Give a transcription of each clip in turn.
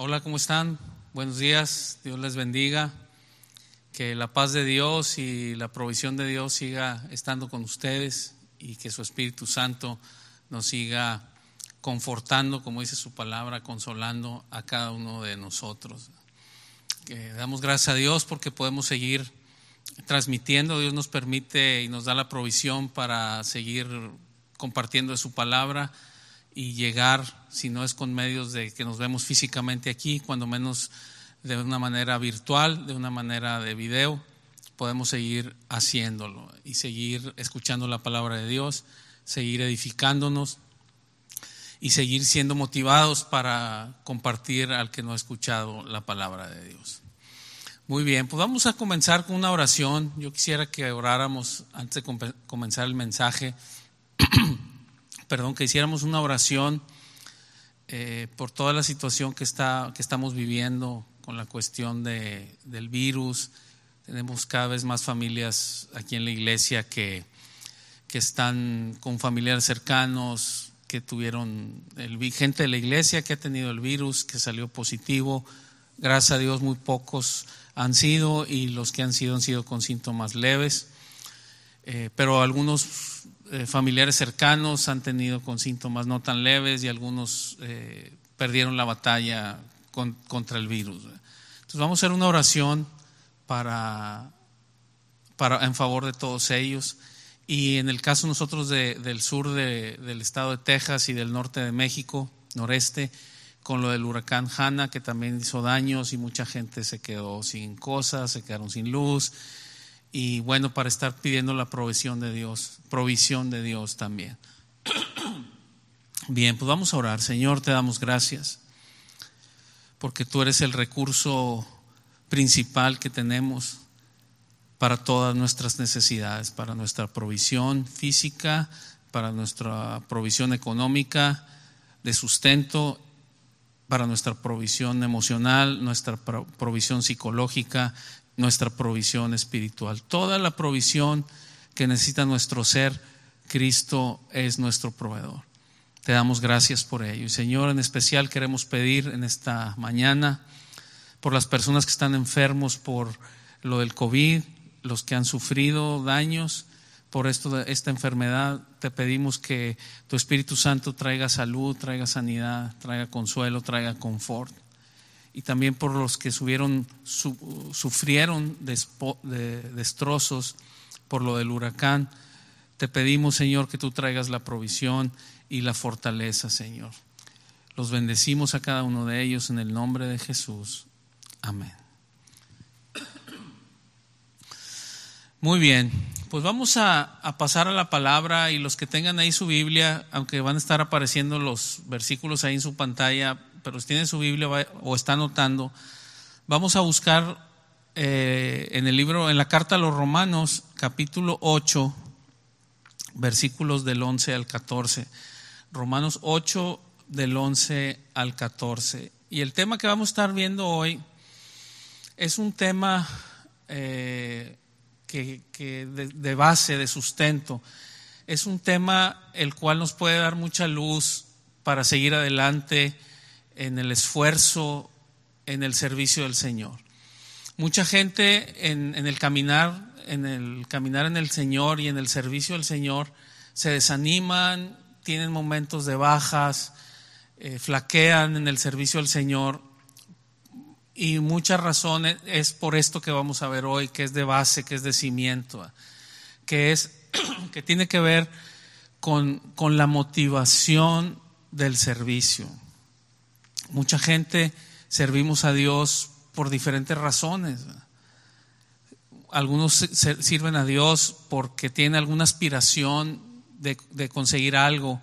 Hola, ¿cómo están? Buenos días, Dios les bendiga. Que la paz de Dios y la provisión de Dios siga estando con ustedes y que su Espíritu Santo nos siga confortando, como dice su palabra, consolando a cada uno de nosotros. Que damos gracias a Dios porque podemos seguir transmitiendo, Dios nos permite y nos da la provisión para seguir compartiendo su palabra y llegar, si no es con medios de que nos vemos físicamente aquí, cuando menos de una manera virtual, de una manera de video, podemos seguir haciéndolo y seguir escuchando la palabra de Dios, seguir edificándonos y seguir siendo motivados para compartir al que no ha escuchado la palabra de Dios. Muy bien, pues vamos a comenzar con una oración. Yo quisiera que oráramos antes de comenzar el mensaje. perdón, que hiciéramos una oración eh, por toda la situación que, está, que estamos viviendo con la cuestión de, del virus. Tenemos cada vez más familias aquí en la iglesia que, que están con familiares cercanos, que tuvieron el, gente de la iglesia que ha tenido el virus, que salió positivo. Gracias a Dios muy pocos han sido y los que han sido han sido con síntomas leves. Eh, pero algunos eh, familiares cercanos han tenido con síntomas no tan leves y algunos eh, perdieron la batalla contra el virus. Entonces vamos a hacer una oración para, en favor de todos ellos. Y en el caso nosotros del sur de, del estado de Texas y del norte de México, noreste, con lo del huracán Hanna, que también hizo daños y mucha gente se quedó sin cosas, se quedaron sin luz, y bueno, para estar pidiendo la provisión de Dios, provisión de Dios también. Bien, pues vamos a orar. Señor, te damos gracias porque tú eres el recurso principal que tenemos para todas nuestras necesidades, para nuestra provisión física, para nuestra provisión económica, de sustento, para nuestra provisión emocional, nuestra provisión psicológica nuestra provisión espiritual. Toda la provisión que necesita nuestro ser, Cristo es nuestro proveedor. Te damos gracias por ello. Y Señor, en especial queremos pedir en esta mañana por las personas que están enfermos por lo del COVID, los que han sufrido daños por esto, esta enfermedad. Te pedimos que tu Espíritu Santo traiga salud, traiga sanidad, traiga consuelo, traiga confort y también por los que sufrieron destrozos por lo del huracán. Te pedimos, Señor, que tú traigas la provisión y la fortaleza, Señor. Los bendecimos a cada uno de ellos en el nombre de Jesús. Amén. Muy bien, pues vamos a, pasar a la palabra y los que tengan ahí su Biblia, aunque van a estar apareciendo los versículos ahí en su pantalla, pero tiene su Biblia o está anotando, vamos a buscar eh, en el libro, en la carta a los Romanos, capítulo 8, versículos del 11 al 14. Romanos 8, del 11 al 14. Y el tema que vamos a estar viendo hoy es un tema eh, que, de base, de sustento. Es un tema el cual nos puede dar mucha luz para seguir adelante en el esfuerzo, en el servicio del Señor. Mucha gente en, el caminar, en el caminar en el Señor y en el servicio del Señor se desaniman, tienen momentos de bajas, eh, flaquean en el servicio del Señor y muchas razones es por esto que vamos a ver hoy, que es de base, que es de cimiento, ah, que es que tiene que ver con, con la motivación del servicio. Mucha gente servimos a Dios por diferentes razones. Algunos sirven a Dios porque tienen alguna aspiración de, conseguir algo,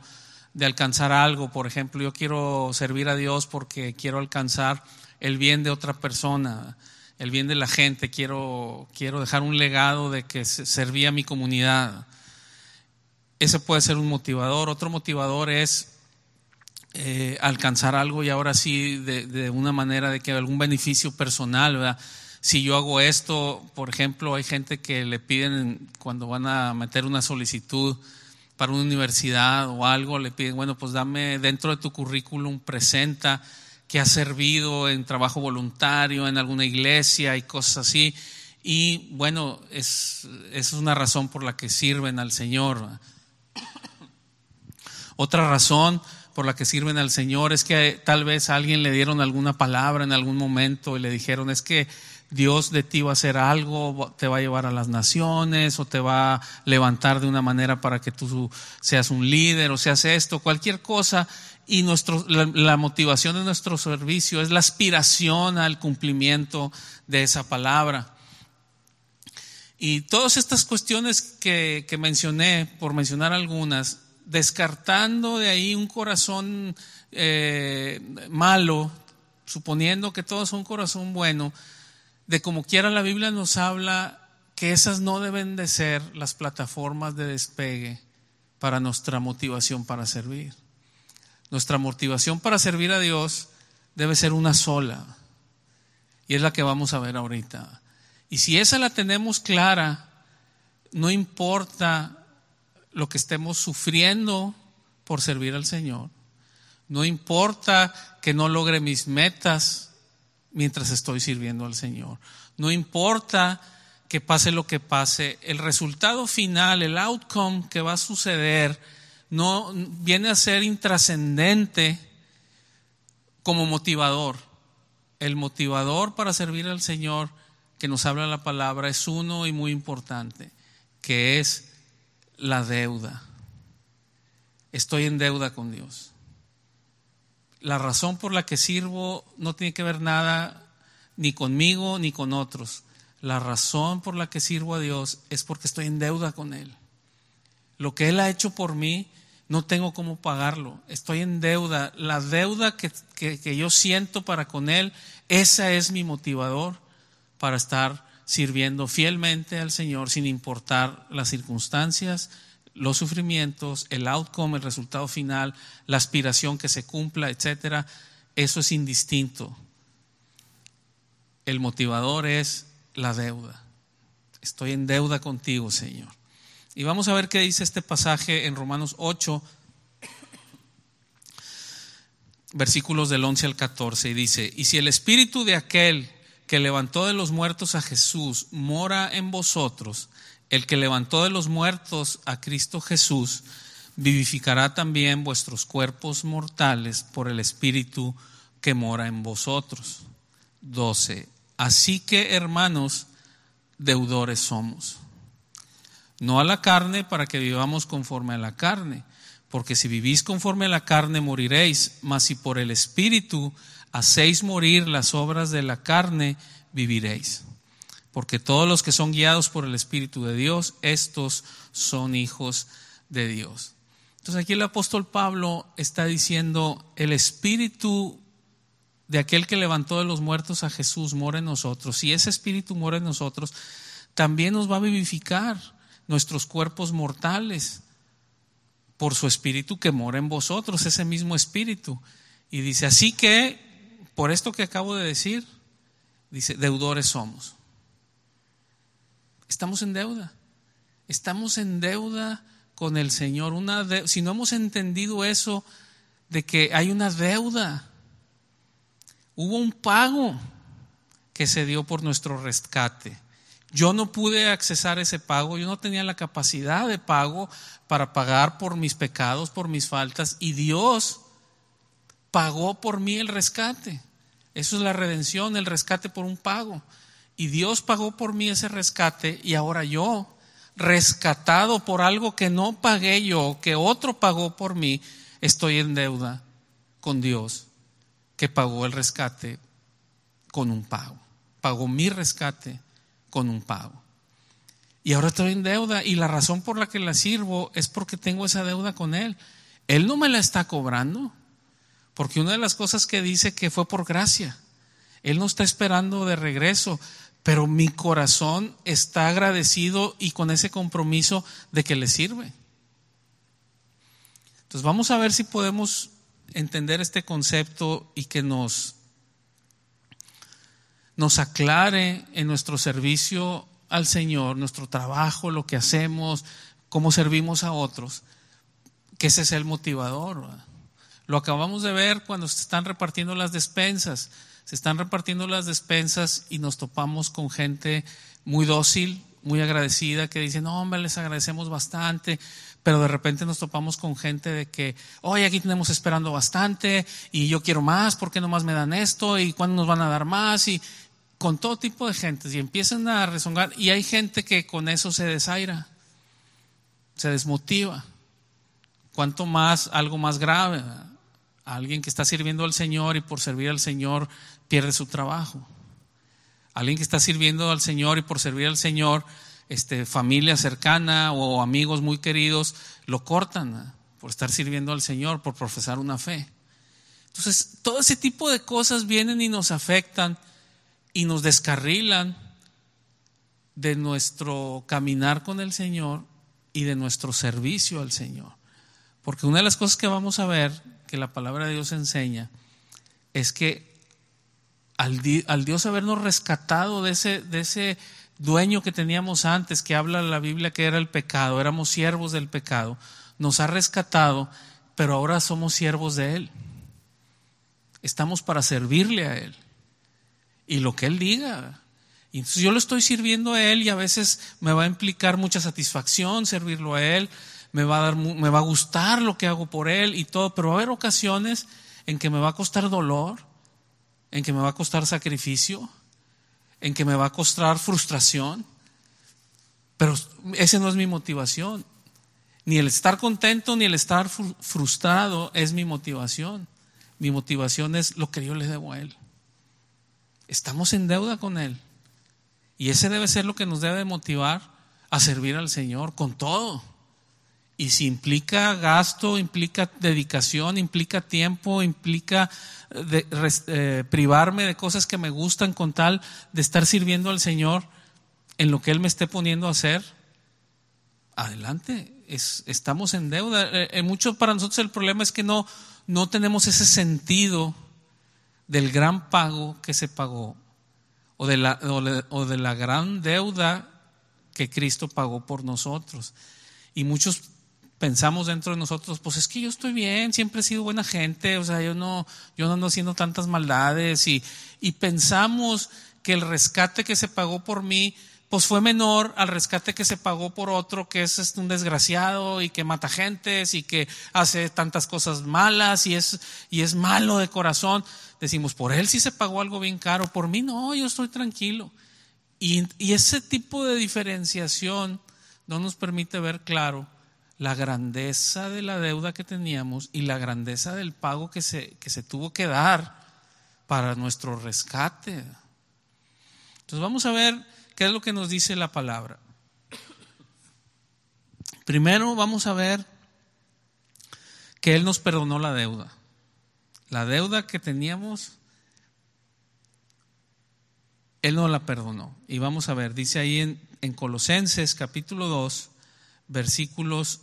de alcanzar algo. Por ejemplo, yo quiero servir a Dios porque quiero alcanzar el bien de otra persona, el bien de la gente. Quiero, quiero dejar un legado de que serví a mi comunidad. Ese puede ser un motivador. Otro motivador es eh, alcanzar algo y ahora sí de, una manera de que algún beneficio personal, Si yo hago esto, por ejemplo, hay gente que le piden cuando van a meter una solicitud para una universidad o algo, le piden, bueno, pues dame dentro de tu currículum, presenta que has servido en trabajo voluntario, en alguna iglesia y cosas así. Y bueno, es, es una razón por la que sirven al Señor. Otra razón por la que sirven al Señor, es que tal vez a alguien le dieron alguna palabra en algún momento y le dijeron, es que Dios de ti va a hacer algo, te va a llevar a las naciones o te va a levantar de una manera para que tú seas un líder o seas esto, cualquier cosa. Y nuestro, la, motivación de nuestro servicio es la aspiración al cumplimiento de esa palabra. Y todas estas cuestiones que, que mencioné, por mencionar algunas, descartando de ahí un corazón eh, malo, suponiendo que todos son un corazón bueno, de como quiera la Biblia nos habla que esas no deben de ser las plataformas de despegue para nuestra motivación para servir. Nuestra motivación para servir a Dios debe ser una sola. Y es la que vamos a ver ahorita. Y si esa la tenemos clara, no importa lo que estemos sufriendo por servir al Señor. No importa que no logre mis metas mientras estoy sirviendo al Señor. No importa que pase lo que pase, el resultado final, el outcome que va a suceder, no viene a ser intrascendente como motivador. El motivador para servir al Señor que nos habla la palabra es uno y muy importante, que es la deuda. Estoy en deuda con Dios. La razón por la que sirvo no tiene que ver nada ni conmigo ni con otros. La razón por la que sirvo a Dios es porque estoy en deuda con Él. Lo que Él ha hecho por mí, no tengo cómo pagarlo. Estoy en deuda. La deuda que, yo siento para con Él, esa es mi motivador para estar sirviendo fielmente al Señor sin importar las circunstancias, los sufrimientos, el outcome, el resultado final, la aspiración que se cumpla, etcétera, eso es indistinto. El motivador es la deuda. Estoy en deuda contigo, Señor. Y vamos a ver qué dice este pasaje en Romanos 8, versículos del 11 al 14. Y dice, y si el espíritu de aquel que levantó de los muertos a Jesús mora en vosotros, el que levantó de los muertos a Cristo Jesús, vivificará también vuestros cuerpos mortales por el Espíritu que mora en vosotros. 12. Así que, hermanos, deudores somos. No a la carne para que vivamos conforme a la carne, porque si vivís conforme a la carne moriréis, mas si por el Espíritu hacéis morir las obras de la carne, viviréis. Porque todos los que son guiados por el Espíritu de Dios, estos son hijos de Dios. Entonces aquí el apóstol Pablo está diciendo, el Espíritu de aquel que levantó de los muertos a Jesús mora en nosotros. Si ese Espíritu mora en nosotros, también nos va a vivificar nuestros cuerpos mortales por su Espíritu que mora en vosotros, ese mismo Espíritu. Y dice, así que por esto que acabo de decir, dice, deudores somos. Estamos en deuda. Estamos en deuda con el Señor. Una si no hemos entendido eso de que hay una deuda, hubo un pago que se dio por nuestro rescate. Yo no pude accesar ese pago, yo no tenía la capacidad de pago para pagar por mis pecados, por mis faltas, y Dios pagó por mí el rescate. Eso es la redención, el rescate por un pago. Y Dios pagó por mí ese rescate y ahora yo, rescatado por algo que no pagué yo, que otro pagó por mí, estoy en deuda con Dios que pagó el rescate con un pago. Pagó mi rescate con un pago. Y ahora estoy en deuda y la razón por la que la sirvo es porque tengo esa deuda con Él. Él no me la está cobrando. Porque una de las cosas que dice que fue por gracia. Él no está esperando de regreso, pero mi corazón está agradecido y con ese compromiso de que le sirve. Entonces vamos a ver si podemos entender este concepto y que nos, nos aclare en nuestro servicio al Señor, nuestro trabajo, lo que hacemos, cómo servimos a otros, que ese es el motivador. Lo acabamos de ver cuando se están repartiendo las despensas. Se están repartiendo las despensas y nos topamos con gente muy dócil, muy agradecida, que dice, no, hombre, les agradecemos bastante, pero de repente nos topamos con gente de que, hoy aquí tenemos esperando bastante y yo quiero más, ¿por qué nomás me dan esto? ¿Y cuándo nos van a dar más? Y con todo tipo de gente, y empiezan a rezongar, y hay gente que con eso se desaira, se desmotiva. Cuanto más, algo más grave. ¿verdad? alguien que está sirviendo al Señor y por servir al Señor pierde su trabajo. Alguien que está sirviendo al Señor y por servir al Señor, este, familia cercana o amigos muy queridos, lo cortan por estar sirviendo al Señor, por profesar una fe. Entonces, todo ese tipo de cosas vienen y nos afectan y nos descarrilan de nuestro caminar con el Señor y de nuestro servicio al Señor. Porque una de las cosas que vamos a ver que la palabra de Dios enseña es que al, Dios habernos rescatado de ese, de ese dueño que teníamos antes, que habla la Biblia que era el pecado, éramos siervos del pecado, nos ha rescatado, pero ahora somos siervos de Él. Estamos para servirle a Él. Y lo que Él diga. Y entonces yo lo estoy sirviendo a Él y a veces me va a implicar mucha satisfacción servirlo a Él, me va a dar, me va a gustar lo que hago por él y todo, pero va a haber ocasiones en que me va a costar dolor, en que me va a costar sacrificio, en que me va a costar frustración, pero esa no es mi motivación. Ni el estar contento ni el estar frustrado es mi motivación. Mi motivación es lo que yo le debo a Él. Estamos en deuda con Él. Y ese debe ser lo que nos debe motivar a servir al Señor con todo y si implica gasto, implica dedicación, implica tiempo, implica eh, eh, privarme de cosas que me gustan con tal de estar sirviendo al Señor en lo que Él me esté poniendo a hacer, adelante. estamos en deuda. En eh, muchos para nosotros el problema es que no, no tenemos ese sentido del gran pago que se pagó o de, la, o de la gran deuda que Cristo pagó por nosotros. Y muchos pensamos dentro de nosotros, pues es que yo estoy bien, siempre he sido buena gente, o sea, yo no, yo no ando haciendo tantas maldades y, y pensamos que el rescate que se pagó por mí, pues fue menor al rescate que se pagó por otro que es, este, un desgraciado y que mata gentes y que hace tantas cosas malas y es, y es malo de corazón. Decimos, por él sí se pagó algo bien caro, por mí no, yo estoy tranquilo. y ese tipo de diferenciación no nos permite ver claro la grandeza de la deuda que teníamos y la grandeza del pago que se, que se tuvo que dar para nuestro rescate. Entonces vamos a ver qué es lo que nos dice la palabra. Primero vamos a ver que Él nos perdonó la deuda. La deuda que teníamos, Él nos la perdonó. Y vamos a ver, dice ahí en, en Colosenses capítulo 2, versículos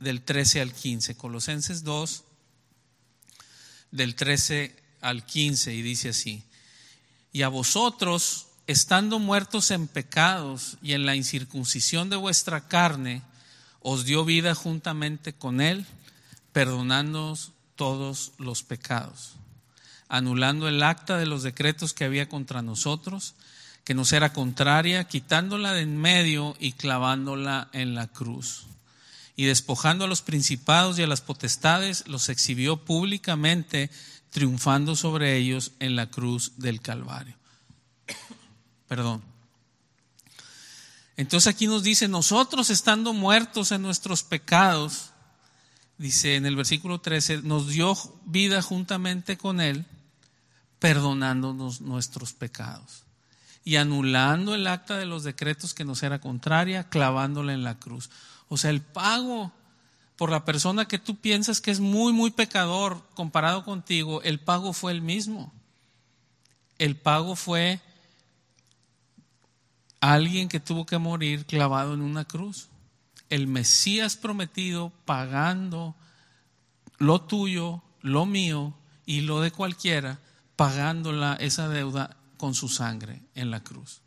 del 13 al 15. Colosenses 2, del 13 al 15, y dice así, y a vosotros, estando muertos en pecados y en la incircuncisión de vuestra carne, os dio vida juntamente con él, perdonándonos todos los pecados, anulando el acta de los decretos que había contra nosotros, que nos era contraria, quitándola de en medio y clavándola en la cruz y despojando a los principados y a las potestades, los exhibió públicamente, triunfando sobre ellos en la cruz del Calvario. Perdón. Entonces aquí nos dice, nosotros estando muertos en nuestros pecados, dice en el versículo 13, nos dio vida juntamente con Él, perdonándonos nuestros pecados y anulando el acta de los decretos que nos era contraria, clavándola en la cruz. O sea, el pago por la persona que tú piensas que es muy, muy pecador comparado contigo, el pago fue el mismo. El pago fue alguien que tuvo que morir clavado en una cruz. El Mesías prometido pagando lo tuyo, lo mío y lo de cualquiera, pagándola esa deuda con su sangre en la cruz.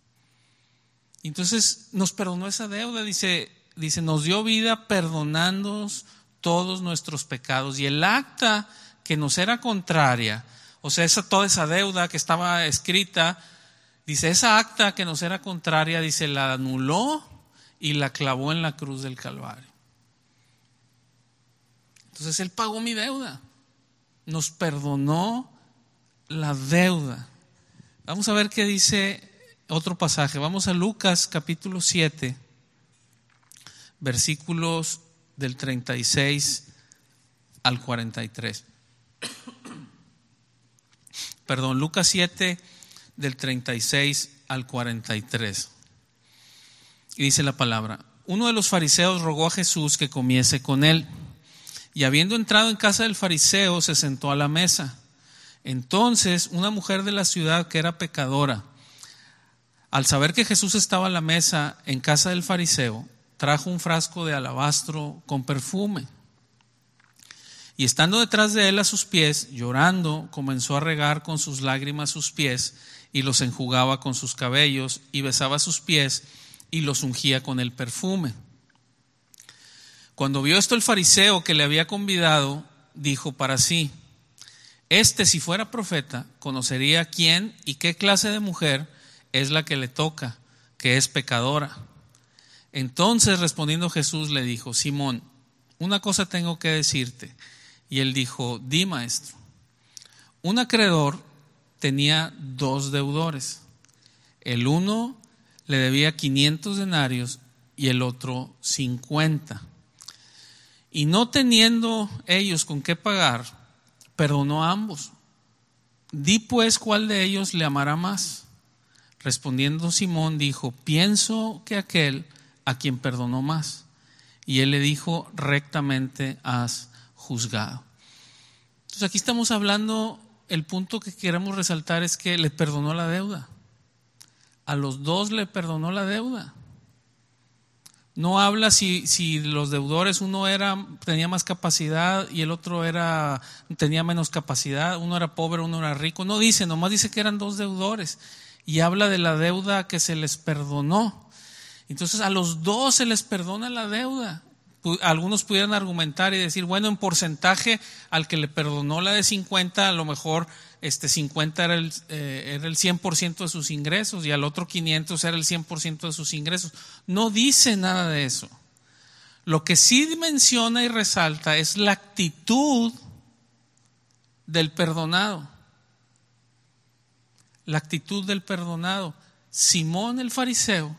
Entonces nos perdonó esa deuda, dice, dice, nos dio vida perdonándonos todos nuestros pecados. Y el acta que nos era contraria, o sea, toda esa deuda que estaba escrita, dice, esa acta que nos era contraria, dice, la anuló y la clavó en la cruz del Calvario. Entonces Él pagó mi deuda, nos perdonó la deuda. Vamos a ver qué dice otro pasaje. Vamos a Lucas capítulo 7 versículos del 36 al 43. Perdón, Lucas 7 del 36 al 43. Y dice la palabra, uno de los fariseos rogó a Jesús que comiese con él. Y habiendo entrado en casa del fariseo, se sentó a la mesa. Entonces una mujer de la ciudad que era pecadora, al saber que Jesús estaba a la mesa en casa del fariseo, trajo un frasco de alabastro con perfume. Y estando detrás de él a sus pies, llorando, comenzó a regar con sus lágrimas sus pies y los enjugaba con sus cabellos y besaba sus pies y los ungía con el perfume. Cuando vio esto el fariseo que le había convidado, dijo para sí, este si fuera profeta, conocería quién y qué clase de mujer es la que le toca, que es pecadora. Entonces respondiendo Jesús le dijo, Simón, una cosa tengo que decirte. Y él dijo, di maestro, un acreedor tenía dos deudores. El uno le debía 500 denarios y el otro 50. Y no teniendo ellos con qué pagar, perdonó a ambos. Di pues cuál de ellos le amará más. Respondiendo Simón dijo, pienso que aquel a quien perdonó más. Y él le dijo, rectamente has juzgado. Entonces aquí estamos hablando, el punto que queremos resaltar es que le perdonó la deuda. A los dos le perdonó la deuda. No habla si, si, los deudores, uno era, tenía más capacidad y el otro era, tenía menos capacidad, uno era pobre, uno era rico. No dice, nomás dice que eran dos deudores. Y habla de la deuda que se les perdonó. Entonces a los dos se les perdona la deuda. Algunos pudieran argumentar y decir, bueno, en porcentaje al que le perdonó la de 50, a lo mejor este 50 era el, eh, era el 100% de sus ingresos y al otro 500 era el 100% de sus ingresos. No dice nada de eso. Lo que sí menciona y resalta es la actitud del perdonado. La actitud del perdonado. Simón el fariseo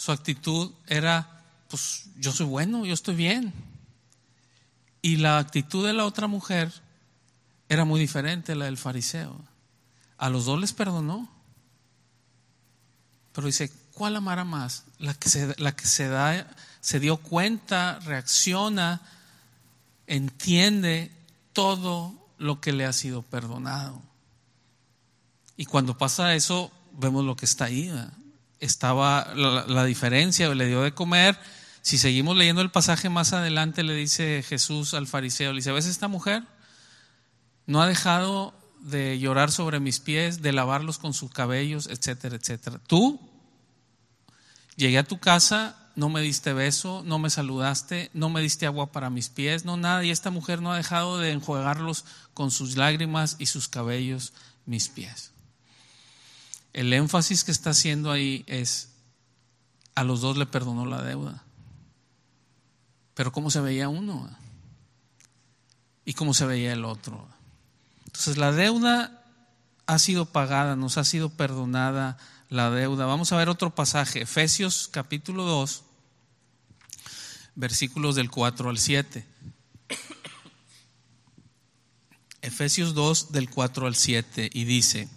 su actitud era, pues yo soy bueno, yo estoy bien. Y la actitud de la otra mujer era muy diferente a la del fariseo. A los dos les perdonó. Pero dice, ¿cuál amará más? La que se, la que se, da, se dio cuenta, reacciona, entiende todo lo que le ha sido perdonado. Y cuando pasa eso, vemos lo que está ahí estaba la, diferencia, le dio de comer. Si seguimos leyendo el pasaje más adelante, le dice Jesús al fariseo, le dice, ¿ves esta mujer? No ha dejado de llorar sobre mis pies, de lavarlos con sus cabellos, etcétera, etcétera. Tú llegué a tu casa, no me diste beso, no me saludaste, no me diste agua para mis pies, no nada, y esta mujer no ha dejado de enjuagarlos con sus lágrimas y sus cabellos mis pies. El énfasis que está haciendo ahí es, a los dos le perdonó la deuda. Pero ¿cómo se veía uno? ¿Y cómo se veía el otro? Entonces la deuda ha sido pagada, nos ha sido perdonada la deuda. Vamos a ver otro pasaje, Efesios capítulo 2, versículos del 4 al 7. Efesios 2 del 4 al 7 y dice,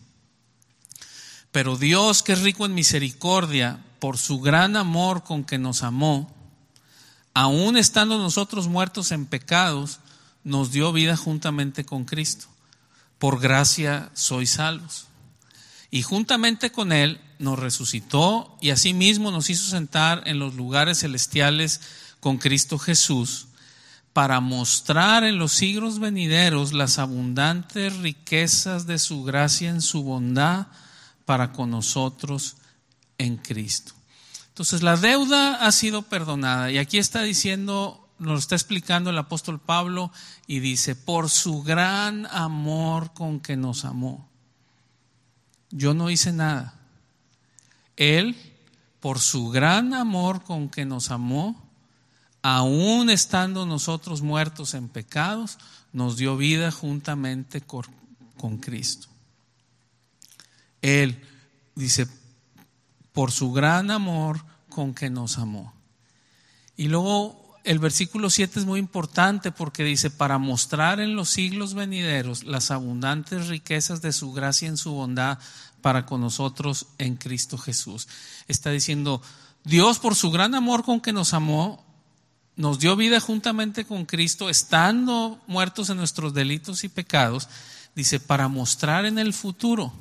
pero Dios, que es rico en misericordia, por su gran amor con que nos amó, aun estando nosotros muertos en pecados, nos dio vida juntamente con Cristo. Por gracia sois salvos. Y juntamente con Él nos resucitó y asimismo nos hizo sentar en los lugares celestiales con Cristo Jesús para mostrar en los siglos venideros las abundantes riquezas de su gracia en su bondad para con nosotros en Cristo. Entonces la deuda ha sido perdonada y aquí está diciendo, nos está explicando el apóstol Pablo y dice, por su gran amor con que nos amó. Yo no hice nada. Él, por su gran amor con que nos amó, aún estando nosotros muertos en pecados, nos dio vida juntamente con Cristo. Él dice, por su gran amor con que nos amó. Y luego el versículo 7 es muy importante porque dice, para mostrar en los siglos venideros las abundantes riquezas de su gracia en su bondad para con nosotros en Cristo Jesús. Está diciendo, Dios por su gran amor con que nos amó, nos dio vida juntamente con Cristo, estando muertos en nuestros delitos y pecados, dice, para mostrar en el futuro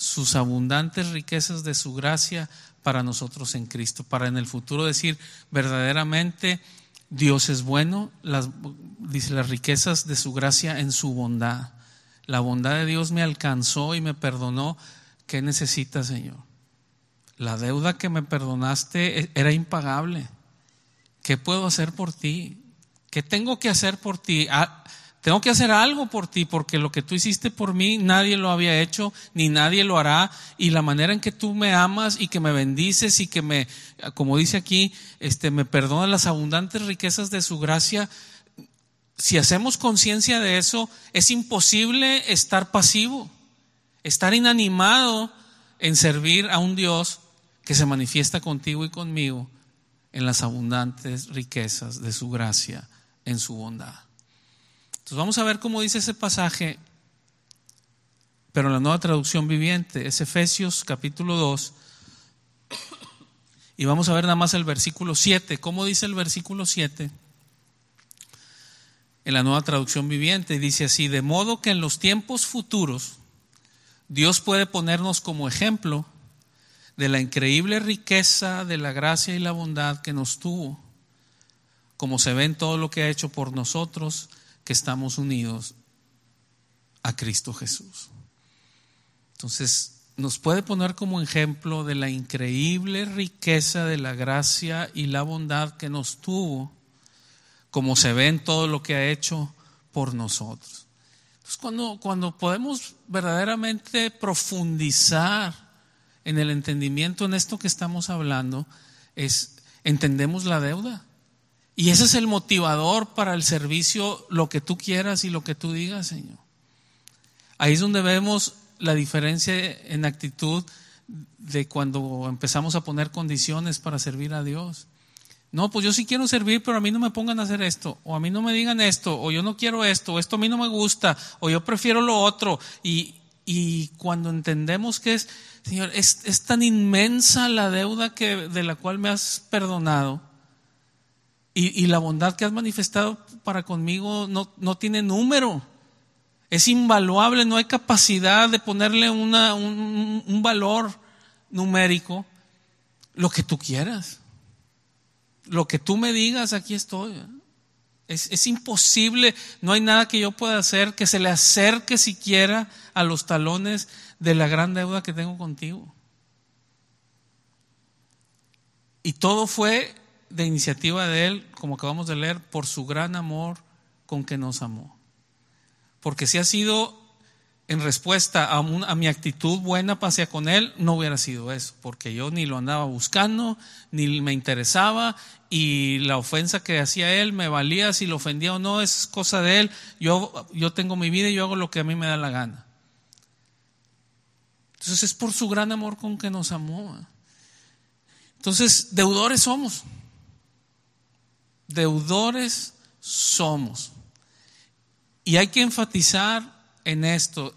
sus abundantes riquezas de su gracia para nosotros en Cristo, para en el futuro decir verdaderamente Dios es bueno, las, dice las riquezas de su gracia en su bondad. La bondad de Dios me alcanzó y me perdonó. ¿Qué necesitas, Señor? La deuda que me perdonaste e, era impagable. ¿Qué puedo hacer por ti? ¿Qué tengo que hacer por ti? Ah, tengo que hacer algo por ti porque lo que tú hiciste por mí nadie lo había hecho ni nadie lo hará y la manera en que tú me amas y que me bendices y que me, como dice aquí, este, me perdona las abundantes riquezas de su gracia. Si hacemos conciencia de eso, es imposible estar pasivo, estar inanimado en servir a un Dios que se manifiesta contigo y conmigo en las abundantes riquezas de su gracia, en su bondad vamos a ver cómo dice ese pasaje, pero en la nueva traducción viviente, es Efesios capítulo 2. Y vamos a ver nada más el versículo 7. ¿Cómo dice el versículo 7? En la nueva traducción viviente dice así, de modo que en los tiempos futuros Dios puede ponernos como ejemplo de la increíble riqueza de la gracia y la bondad que nos tuvo, como se ve en todo lo que ha hecho por nosotros que estamos unidos a Cristo Jesús. Entonces, nos puede poner como ejemplo de la increíble riqueza de la gracia y la bondad que nos tuvo, como se ve en todo lo que ha hecho por nosotros. Entonces, cuando, cuando podemos verdaderamente profundizar en el entendimiento en esto que estamos hablando, es entendemos la deuda y ese es el motivador para el servicio, lo que tú quieras y lo que tú digas, Señor. Ahí es donde vemos la diferencia en actitud de cuando empezamos a poner condiciones para servir a Dios. No, pues yo sí quiero servir, pero a mí no me pongan a hacer esto, o a mí no me digan esto, o yo no quiero esto, o esto a mí no me gusta, o yo prefiero lo otro. Y, cuando entendemos que es, Señor, es, es tan inmensa la deuda que, de la cual me has perdonado, y, la bondad que has manifestado para conmigo no, tiene número. Es invaluable, no hay capacidad de ponerle una, un, un valor numérico. Lo que tú quieras. Lo que tú me digas, aquí estoy. Es, es, imposible, no hay nada que yo pueda hacer que se le acerque siquiera a los talones de la gran deuda que tengo contigo. Y todo fue de iniciativa de Él, como acabamos de leer, por su gran amor con que nos amó. Porque si ha sido en respuesta a, mi actitud buena pasea con Él, no hubiera sido eso, porque yo ni lo andaba buscando, ni me interesaba, y la ofensa que hacía Él me valía, si lo ofendía o no, es cosa de Él, yo, yo tengo mi vida y yo hago lo que a mí me da la gana. Entonces es por su gran amor con que nos amó. Entonces, deudores somos deudores somos. Y hay que enfatizar en esto.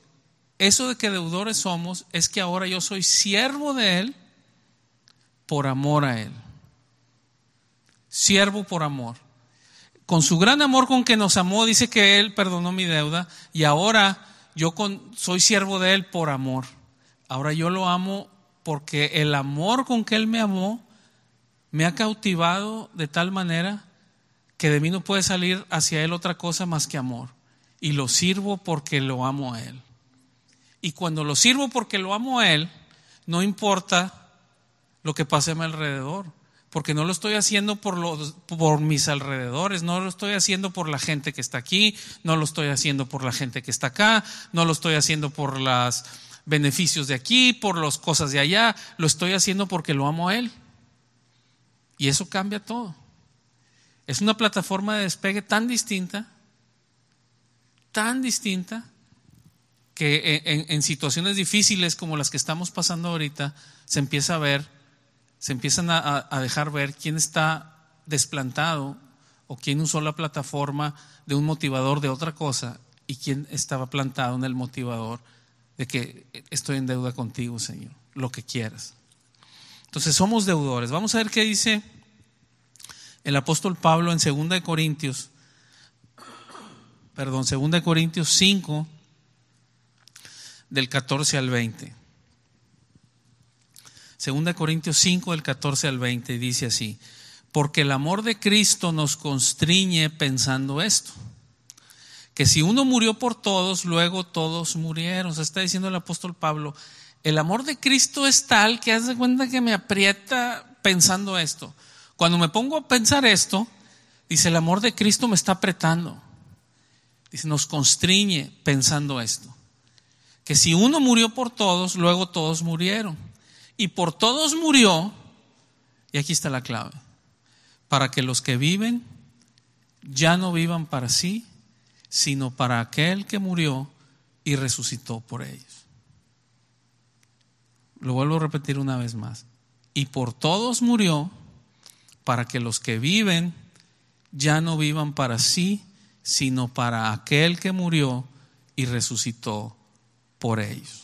Eso de que deudores somos es que ahora yo soy siervo de Él por amor a Él. Siervo por amor. Con su gran amor con que nos amó, dice que Él perdonó mi deuda y ahora yo con, soy siervo de Él por amor. Ahora yo lo amo porque el amor con que Él me amó me ha cautivado de tal manera que de mí no puede salir hacia Él otra cosa más que amor. Y lo sirvo porque lo amo a Él. Y cuando lo sirvo porque lo amo a Él, no importa lo que pase a mi alrededor, porque no lo estoy haciendo por, los, por mis alrededores, no lo estoy haciendo por la gente que está aquí, no lo estoy haciendo por la gente que está acá, no lo estoy haciendo por los beneficios de aquí, por las cosas de allá, lo estoy haciendo porque lo amo a Él. Y eso cambia todo. Es una plataforma de despegue tan distinta, tan distinta, que en, situaciones difíciles como las que estamos pasando ahorita, se empieza a ver, se empiezan a, a dejar ver quién está desplantado o quién usó la plataforma de un motivador de otra cosa y quién estaba plantado en el motivador de que estoy en deuda contigo, Señor, lo que quieras. Entonces somos deudores. Vamos a ver qué dice el apóstol Pablo en 2 Corintios, perdón, 2 Corintios 5, del 14 al 20. 2 Corintios 5, del 14 al 20, dice así, porque el amor de Cristo nos constriñe pensando esto, que si uno murió por todos, luego todos murieron. Se está diciendo el apóstol Pablo, el amor de Cristo es tal que haz de cuenta que me aprieta pensando esto. Cuando me pongo a pensar esto, dice, el amor de Cristo me está apretando. Dice, nos constriñe pensando esto. Que si uno murió por todos, luego todos murieron. Y por todos murió, y aquí está la clave, para que los que viven ya no vivan para sí, sino para aquel que murió y resucitó por ellos. Lo vuelvo a repetir una vez más. Y por todos murió para que los que viven ya no vivan para sí, sino para aquel que murió y resucitó por ellos.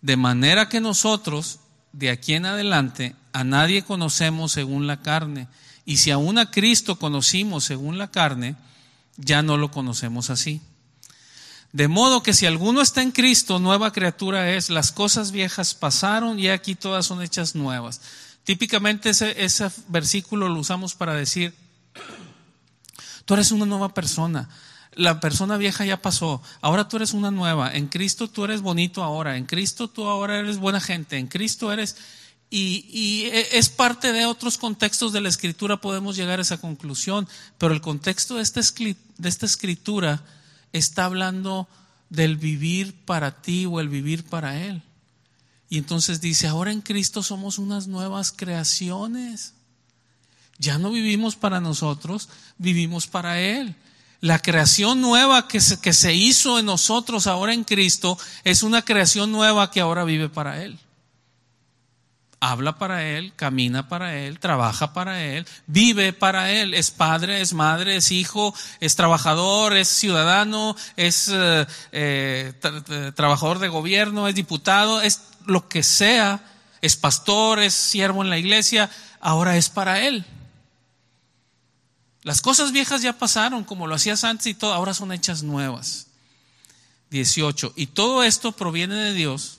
De manera que nosotros, de aquí en adelante, a nadie conocemos según la carne, y si aún a Cristo conocimos según la carne, ya no lo conocemos así. De modo que si alguno está en Cristo, nueva criatura es, las cosas viejas pasaron y aquí todas son hechas nuevas. Típicamente ese, versículo lo usamos para decir, tú eres una nueva persona, la persona vieja ya pasó, ahora tú eres una nueva, en Cristo tú eres bonito ahora, en Cristo tú ahora eres buena gente, en Cristo eres... Y, e, es parte de otros contextos de la escritura, podemos llegar a esa conclusión, pero el contexto de de esta escritura está hablando del vivir para ti o el vivir para Él. Y entonces dice, ahora en Cristo somos unas nuevas creaciones. Ya no vivimos para nosotros, vivimos para Él. La creación nueva que se, que se hizo en nosotros ahora en Cristo es una creación nueva que ahora vive para Él habla para Él, camina para Él, trabaja para Él, vive para Él, es padre, es madre, es hijo, es trabajador, es ciudadano, es eh, eh, trabajador de gobierno, es diputado, es lo que sea, es pastor, es siervo en la iglesia, ahora es para él. Las cosas viejas ya pasaron, como lo hacías antes y todo, ahora son hechas nuevas. 18. Y todo esto proviene de Dios,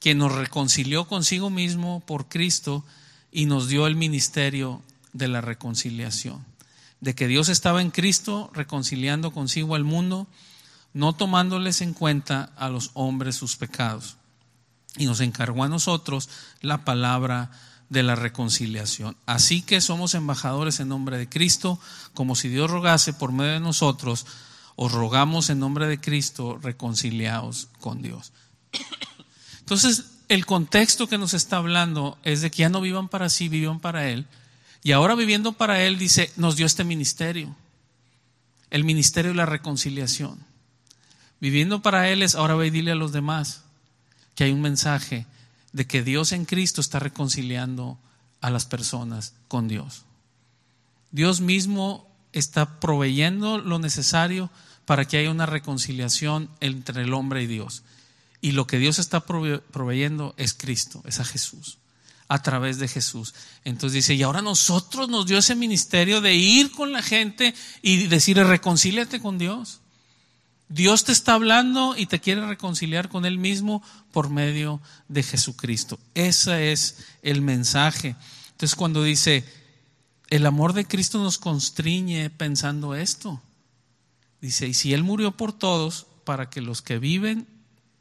quien nos reconcilió consigo mismo por Cristo y nos dio el ministerio de la reconciliación. De que Dios estaba en Cristo reconciliando consigo al mundo, no tomándoles en cuenta a los hombres sus pecados y nos encargó a nosotros la palabra de la reconciliación. Así que somos embajadores en nombre de Cristo, como si Dios rogase por medio de nosotros, os rogamos en nombre de Cristo, reconciliados con Dios. Entonces, el contexto que nos está hablando es de que ya no vivan para sí, vivan para Él. Y ahora viviendo para Él, dice, nos dio este ministerio, el ministerio de la reconciliación. Viviendo para Él es, ahora ve y dile a los demás, que hay un mensaje de que Dios en Cristo está reconciliando a las personas con Dios. Dios mismo está proveyendo lo necesario para que haya una reconciliación entre el hombre y Dios. Y lo que Dios está proveyendo es Cristo, es a Jesús, a través de Jesús. Entonces dice, y ahora nosotros nos dio ese ministerio de ir con la gente y decir reconcíliate con Dios. Dios te está hablando y te quiere reconciliar con Él mismo por medio de Jesucristo. Ese es el mensaje. Entonces cuando dice, el amor de Cristo nos constriñe pensando esto, dice, y si Él murió por todos, para que los que viven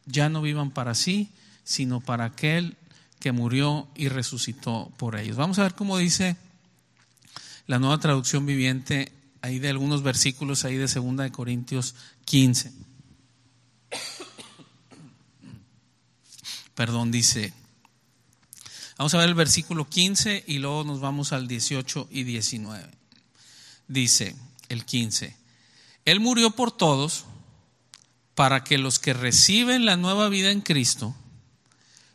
ya no vivan para sí, sino para aquel que murió y resucitó por ellos. Vamos a ver cómo dice la nueva traducción viviente ahí de algunos versículos ahí de segunda de Corintios 15. Perdón, dice. Vamos a ver el versículo 15 y luego nos vamos al 18 y 19. Dice el 15. Él murió por todos para que los que reciben la nueva vida en Cristo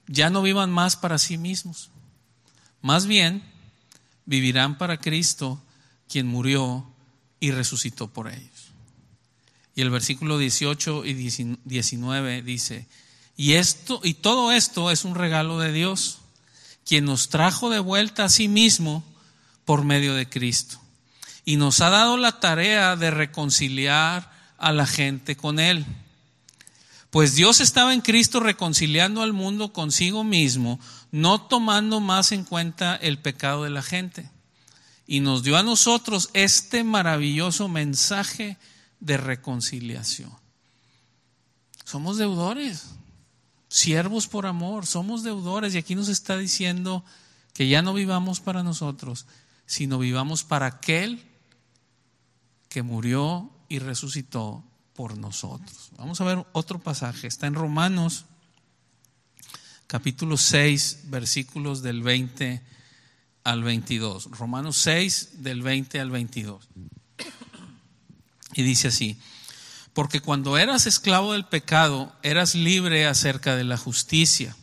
ya no vivan más para sí mismos. Más bien, vivirán para Cristo, quien murió y resucitó por ellos. Y el versículo 18 y 19 dice, y esto y todo esto es un regalo de Dios, quien nos trajo de vuelta a sí mismo por medio de Cristo. Y nos ha dado la tarea de reconciliar a la gente con él. Pues Dios estaba en Cristo reconciliando al mundo consigo mismo, no tomando más en cuenta el pecado de la gente. Y nos dio a nosotros este maravilloso mensaje de reconciliación. Somos deudores, siervos por amor, somos deudores y aquí nos está diciendo que ya no vivamos para nosotros, sino vivamos para aquel que murió y resucitó por nosotros. Vamos a ver otro pasaje, está en Romanos capítulo 6, versículos del 20 al 22. Romanos 6, del 20 al 22. Y dice así, porque cuando eras esclavo del pecado, eras libre acerca de la justicia.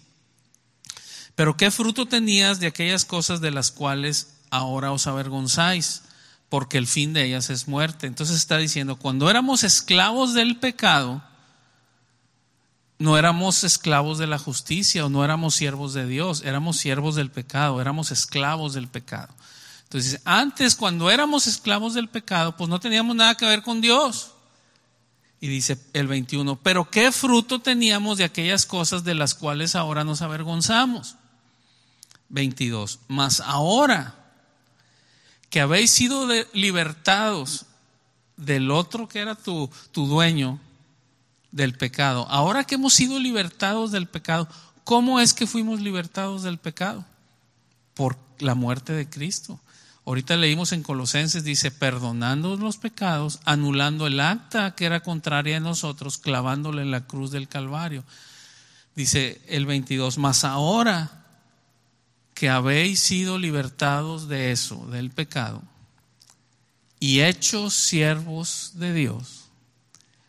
Pero ¿qué fruto tenías de aquellas cosas de las cuales ahora os avergonzáis? Porque el fin de ellas es muerte. Entonces está diciendo, cuando éramos esclavos del pecado, no éramos esclavos de la justicia o no éramos siervos de Dios, éramos siervos del pecado, éramos esclavos del pecado. Entonces, antes cuando éramos esclavos del pecado, pues no teníamos nada que ver con Dios. Y dice el 21, pero qué fruto teníamos de aquellas cosas de las cuales ahora nos avergonzamos. 22, mas ahora que habéis sido libertados del otro que era tu, tu dueño, del pecado, ahora que hemos sido libertados del pecado, ¿cómo es que fuimos libertados del pecado? Por la muerte de Cristo. Ahorita leímos en Colosenses, dice, perdonando los pecados, anulando el acta que era contraria a nosotros, clavándole en la cruz del Calvario. Dice el 22, mas ahora que habéis sido libertados de eso, del pecado, y hechos siervos de Dios.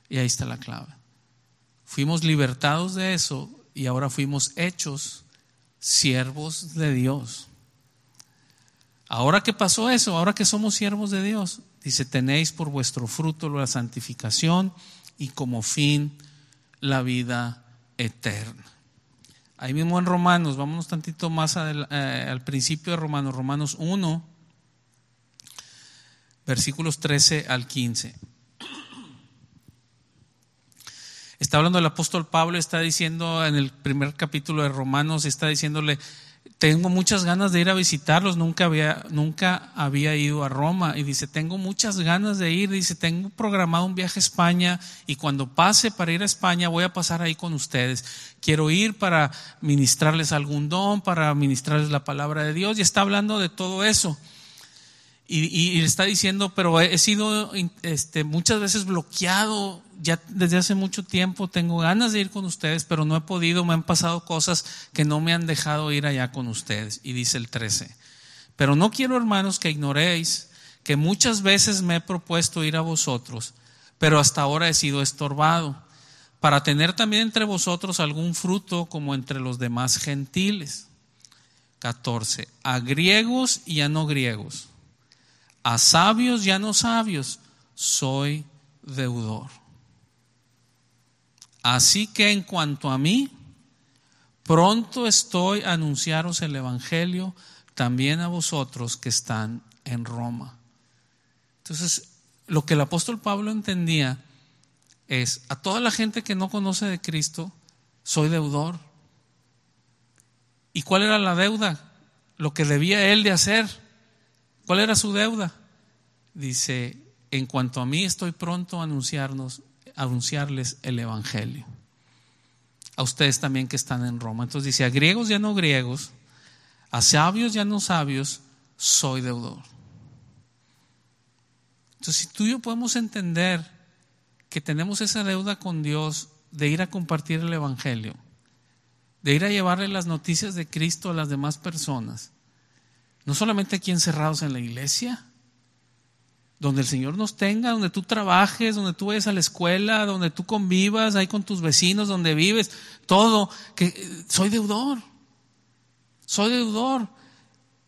Y ahí está la clave. Fuimos libertados de eso y ahora fuimos hechos siervos de Dios. Ahora que pasó eso, ahora que somos siervos de Dios, dice, tenéis por vuestro fruto la santificación y como fin la vida eterna. Ahí mismo en Romanos, vámonos tantito más al, eh, al principio de Romanos, Romanos 1, versículos 13 al 15. Está hablando el apóstol Pablo, está diciendo en el primer capítulo de Romanos, está diciéndole tengo muchas ganas de ir a visitarlos, nunca había, nunca había ido a Roma. Y dice, tengo muchas ganas de ir, dice, tengo programado un viaje a España y cuando pase para ir a España voy a pasar ahí con ustedes. Quiero ir para ministrarles algún don, para ministrarles la palabra de Dios. Y está hablando de todo eso. Y, está diciendo, pero he sido este, muchas veces bloqueado, ya desde hace mucho tiempo tengo ganas de ir con ustedes, pero no he podido, me han pasado cosas que no me han dejado ir allá con ustedes. Y dice el 13, pero no quiero hermanos que ignoréis que muchas veces me he propuesto ir a vosotros, pero hasta ahora he sido estorbado, para tener también entre vosotros algún fruto como entre los demás gentiles. 14. A griegos y a no griegos a sabios y a no sabios, soy deudor. Así que en cuanto a mí, pronto estoy a anunciaros el Evangelio también a vosotros que están en Roma. Entonces, lo que el apóstol Pablo entendía es, a toda la gente que no conoce de Cristo, soy deudor. ¿Y cuál era la deuda? Lo que debía él de hacer ¿Cuál era su deuda? Dice, en cuanto a mí estoy pronto a anunciarnos, anunciarles el Evangelio. A ustedes también que están en Roma. Entonces dice, a griegos ya no griegos, a sabios ya no sabios, soy deudor. Entonces, si tú y yo podemos entender que tenemos esa deuda con Dios de ir a compartir el Evangelio, de ir a llevarle las noticias de Cristo a las demás personas, no solamente aquí encerrados en la iglesia, donde el Señor nos tenga, donde tú trabajes, donde tú vayas a la escuela, donde tú convivas ahí con tus vecinos, donde vives, todo, que eh, soy deudor, soy deudor.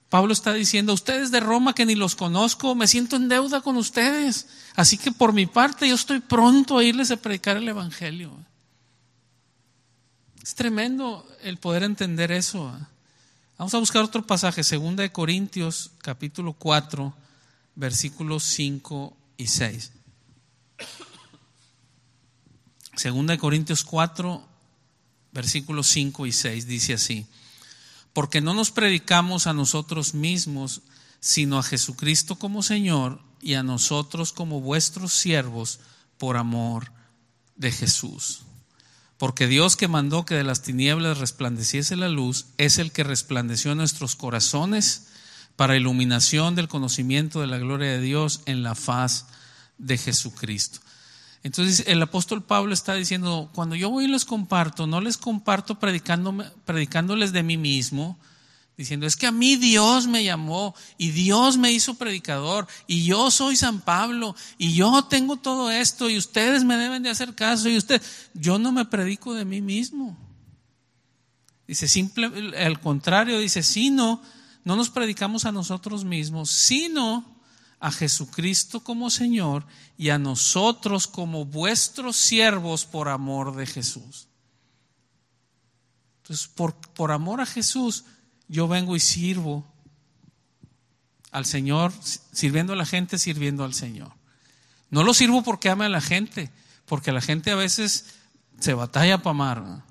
Pablo está diciendo, ustedes de Roma que ni los conozco, me siento en deuda con ustedes. Así que por mi parte yo estoy pronto a irles a predicar el Evangelio. Es tremendo el poder entender eso. ¿eh? Vamos a buscar otro pasaje, 2 Corintios capítulo 4, versículos 5 y 6. 2 Corintios 4, versículos 5 y 6 dice así, porque no nos predicamos a nosotros mismos, sino a Jesucristo como Señor y a nosotros como vuestros siervos por amor de Jesús. Porque Dios que mandó que de las tinieblas resplandeciese la luz es el que resplandeció nuestros corazones para iluminación del conocimiento de la gloria de Dios en la faz de Jesucristo. Entonces el apóstol Pablo está diciendo, cuando yo voy y les comparto, no les comparto predicándoles de mí mismo, diciendo, es que a mí Dios me llamó y Dios me hizo predicador y yo soy San Pablo y yo tengo todo esto y ustedes me deben de hacer caso y usted, yo no me predico de mí mismo. Dice, simple, al contrario, dice, sino, no nos predicamos a nosotros mismos, sino a Jesucristo como Señor y a nosotros como vuestros siervos por amor de Jesús. Entonces, por, por amor a Jesús, yo vengo y sirvo al Señor, sirviendo a la gente, sirviendo al Señor. No lo sirvo porque ame a la gente, porque la gente a veces se batalla para amar.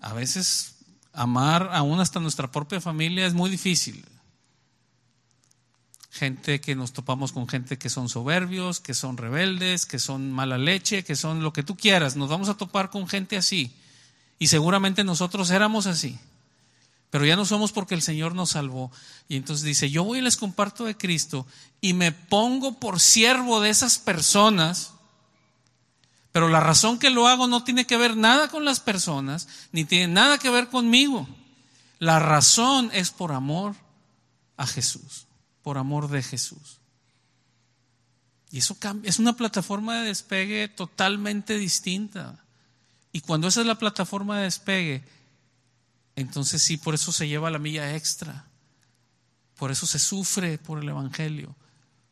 A veces amar aún hasta nuestra propia familia es muy difícil. Gente que nos topamos con gente que son soberbios, que son rebeldes, que son mala leche, que son lo que tú quieras. Nos vamos a topar con gente así. Y seguramente nosotros éramos así. Pero ya no somos porque el Señor nos salvó. Y entonces dice, yo voy y les comparto de Cristo y me pongo por siervo de esas personas. Pero la razón que lo hago no tiene que ver nada con las personas, ni tiene nada que ver conmigo. La razón es por amor a Jesús, por amor de Jesús. Y eso cambia, es una plataforma de despegue totalmente distinta. Y cuando esa es la plataforma de despegue, entonces sí, por eso se lleva la milla extra. Por eso se sufre por el Evangelio.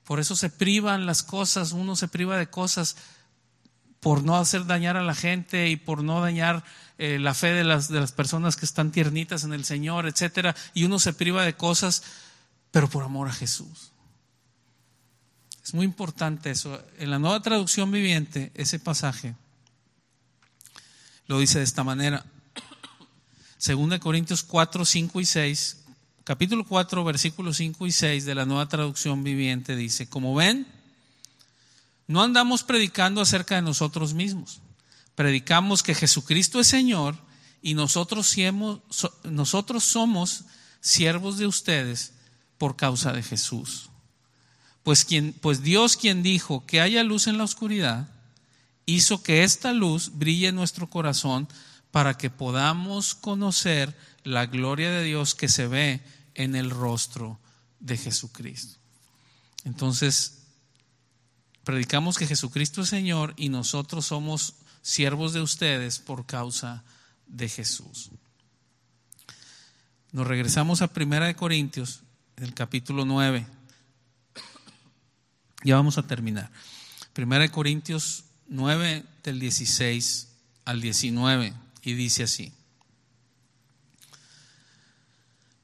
Por eso se privan las cosas. Uno se priva de cosas por no hacer dañar a la gente y por no dañar eh, la fe de las, de las personas que están tiernitas en el Señor, etcétera. Y uno se priva de cosas, pero por amor a Jesús. Es muy importante eso. En la nueva traducción viviente, ese pasaje lo dice de esta manera. 2 Corintios 4, 5 y 6, capítulo 4, versículos 5 y 6 de la nueva traducción viviente dice, como ven, no andamos predicando acerca de nosotros mismos, predicamos que Jesucristo es Señor y nosotros, nosotros somos siervos de ustedes por causa de Jesús. Pues, quien, pues Dios quien dijo que haya luz en la oscuridad, hizo que esta luz brille en nuestro corazón para que podamos conocer la gloria de Dios que se ve en el rostro de Jesucristo. Entonces, predicamos que Jesucristo es Señor y nosotros somos siervos de ustedes por causa de Jesús. Nos regresamos a Primera de Corintios, el capítulo 9. Ya vamos a terminar. Primera de Corintios 9 del 16 al 19 y dice así.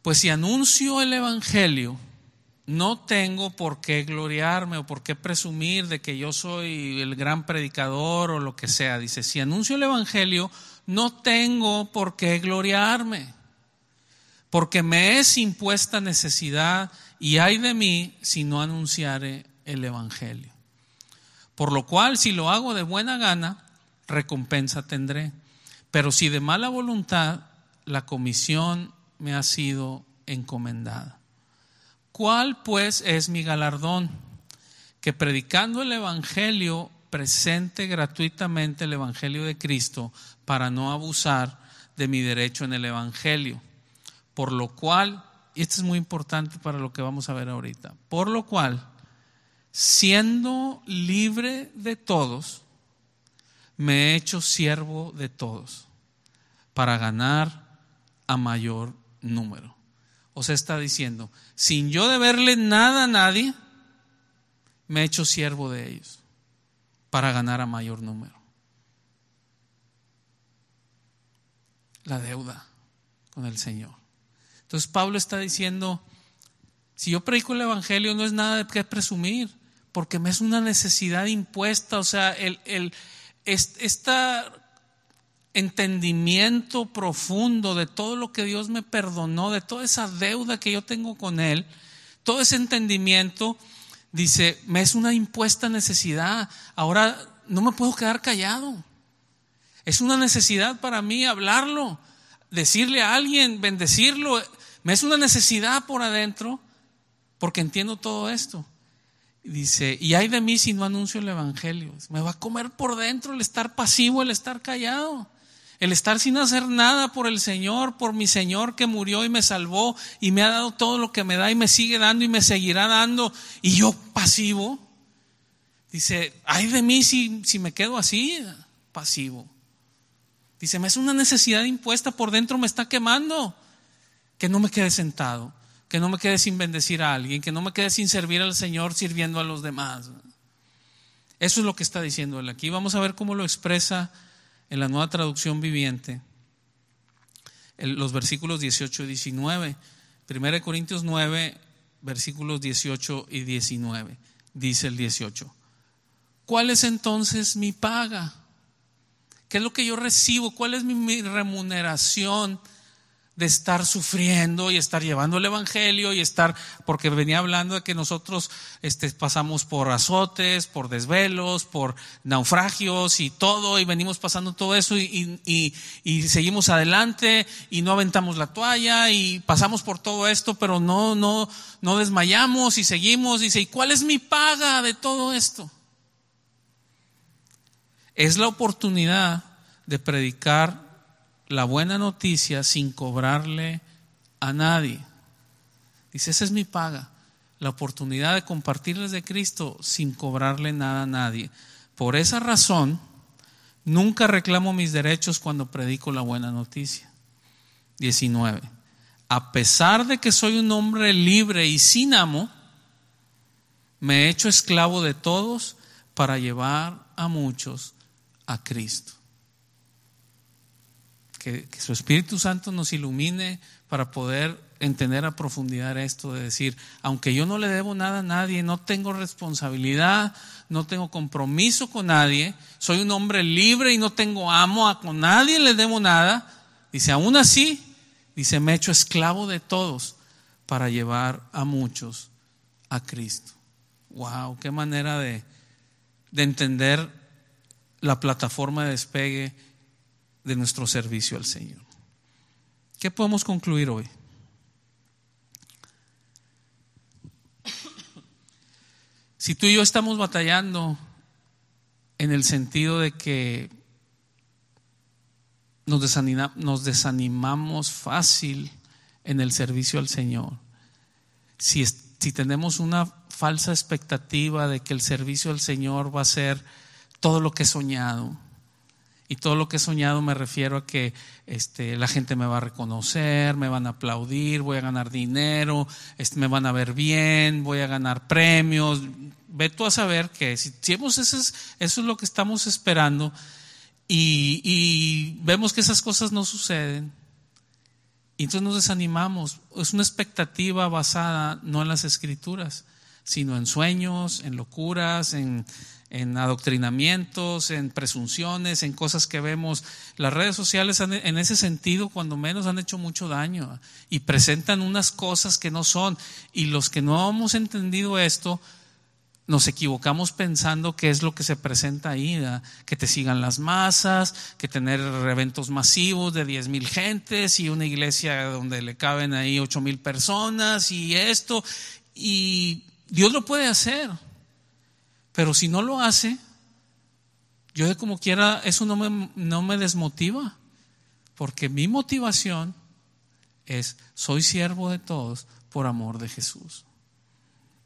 Pues si anuncio el Evangelio, no tengo por qué gloriarme o por qué presumir de que yo soy el gran predicador o lo que sea. Dice, si anuncio el Evangelio, no tengo por qué gloriarme, porque me es impuesta necesidad y hay de mí si no anunciare el Evangelio. Por lo cual, si lo hago de buena gana, recompensa tendré pero si de mala voluntad, la comisión me ha sido encomendada. ¿Cuál pues es mi galardón? Que predicando el Evangelio presente gratuitamente el Evangelio de Cristo para no abusar de mi derecho en el Evangelio. Por lo cual, y esto es muy importante para lo que vamos a ver ahorita, por lo cual, siendo libre de todos, me he hecho siervo de todos para ganar a mayor número. O sea, está diciendo, sin yo deberle nada a nadie, me he hecho siervo de ellos para ganar a mayor número. La deuda con el Señor. Entonces Pablo está diciendo, si yo predico el Evangelio no es nada de qué presumir, porque me es una necesidad impuesta, o sea, el, esta entendimiento profundo de todo lo que Dios me perdonó, de toda esa deuda que yo tengo con Él, todo ese entendimiento, dice, me es una impuesta necesidad. Ahora no me puedo quedar callado. Es una necesidad para mí hablarlo, decirle a alguien, bendecirlo. Me es una necesidad por adentro porque entiendo todo esto. Dice, y hay de mí si no anuncio el Evangelio. Me va a comer por dentro el estar pasivo, el estar callado. El estar sin hacer nada por el Señor, por mi Señor que murió y me salvó y me ha dado todo lo que me da y me sigue dando y me seguirá dando y yo pasivo. Dice, ay de mí si, si me quedo así, pasivo. Dice, me es una necesidad impuesta, por dentro me está quemando. Que no me quede sentado, que no me quede sin bendecir a alguien, que no me quede sin servir al Señor sirviendo a los demás. Eso es lo que está diciendo él aquí. Vamos a ver cómo lo expresa en la nueva traducción viviente, los versículos 18 y 19. 1 Corintios 9, versículos 18 y 19. Dice el 18. ¿Cuál es entonces mi paga? ¿Qué es lo que yo recibo? ¿Cuál es mi, mi remuneración? de estar sufriendo y estar llevando el evangelio y estar, porque venía hablando de que nosotros este, pasamos por azotes, por desvelos, por naufragios y todo, y venimos pasando todo eso y, y, y seguimos adelante y no aventamos la toalla y pasamos por todo esto, pero no, no, no desmayamos y seguimos. Dice, ¿y cuál es mi paga de todo esto? Es la oportunidad de predicar la buena noticia sin cobrarle a nadie. Dice, esa es mi paga, la oportunidad de compartirles de Cristo sin cobrarle nada a nadie. Por esa razón, nunca reclamo mis derechos cuando predico la buena noticia. 19. A pesar de que soy un hombre libre y sin amo, me he hecho esclavo de todos para llevar a muchos a Cristo que, su Espíritu Santo nos ilumine para poder entender a profundidad esto de decir, aunque yo no le debo nada a nadie, no tengo responsabilidad, no tengo compromiso con nadie, soy un hombre libre y no tengo amo, a con nadie le debo nada, dice, aún así, dice, me he hecho esclavo de todos para llevar a muchos a Cristo. ¡Wow! ¡Qué manera de entender la plataforma de despegue! de nuestro servicio al Señor. ¿Qué podemos concluir hoy? Si tú y yo estamos batallando en el sentido de que nos, desanimamos fácil en el servicio al Señor. Si, si tenemos una falsa expectativa de que el servicio al Señor va a ser todo lo que he soñado, y todo lo que he soñado me refiero a que este, la gente me va a reconocer, me van a aplaudir, voy a ganar dinero, este, me van a ver bien, voy a ganar premios. Ve tú a saber que si, eso, es, eso es lo que estamos esperando y, vemos que esas cosas no suceden, y entonces nos desanimamos. Es una expectativa basada no en las escrituras, sino en sueños, en locuras, en, en adoctrinamientos, en presunciones, en cosas que vemos. Las redes sociales en ese sentido, cuando menos, han hecho mucho daño y presentan unas cosas que no son. Y los que no hemos entendido esto, nos equivocamos pensando que es lo que se presenta ahí, que te sigan las masas, que tener eventos masivos de diez mil gentes y una iglesia donde le caben ahí 8 mil personas y esto. Y Dios lo puede hacer, pero si no lo hace, yo de como quiera, eso no me, no me desmotiva, porque mi motivación es, soy siervo de todos por amor de Jesús.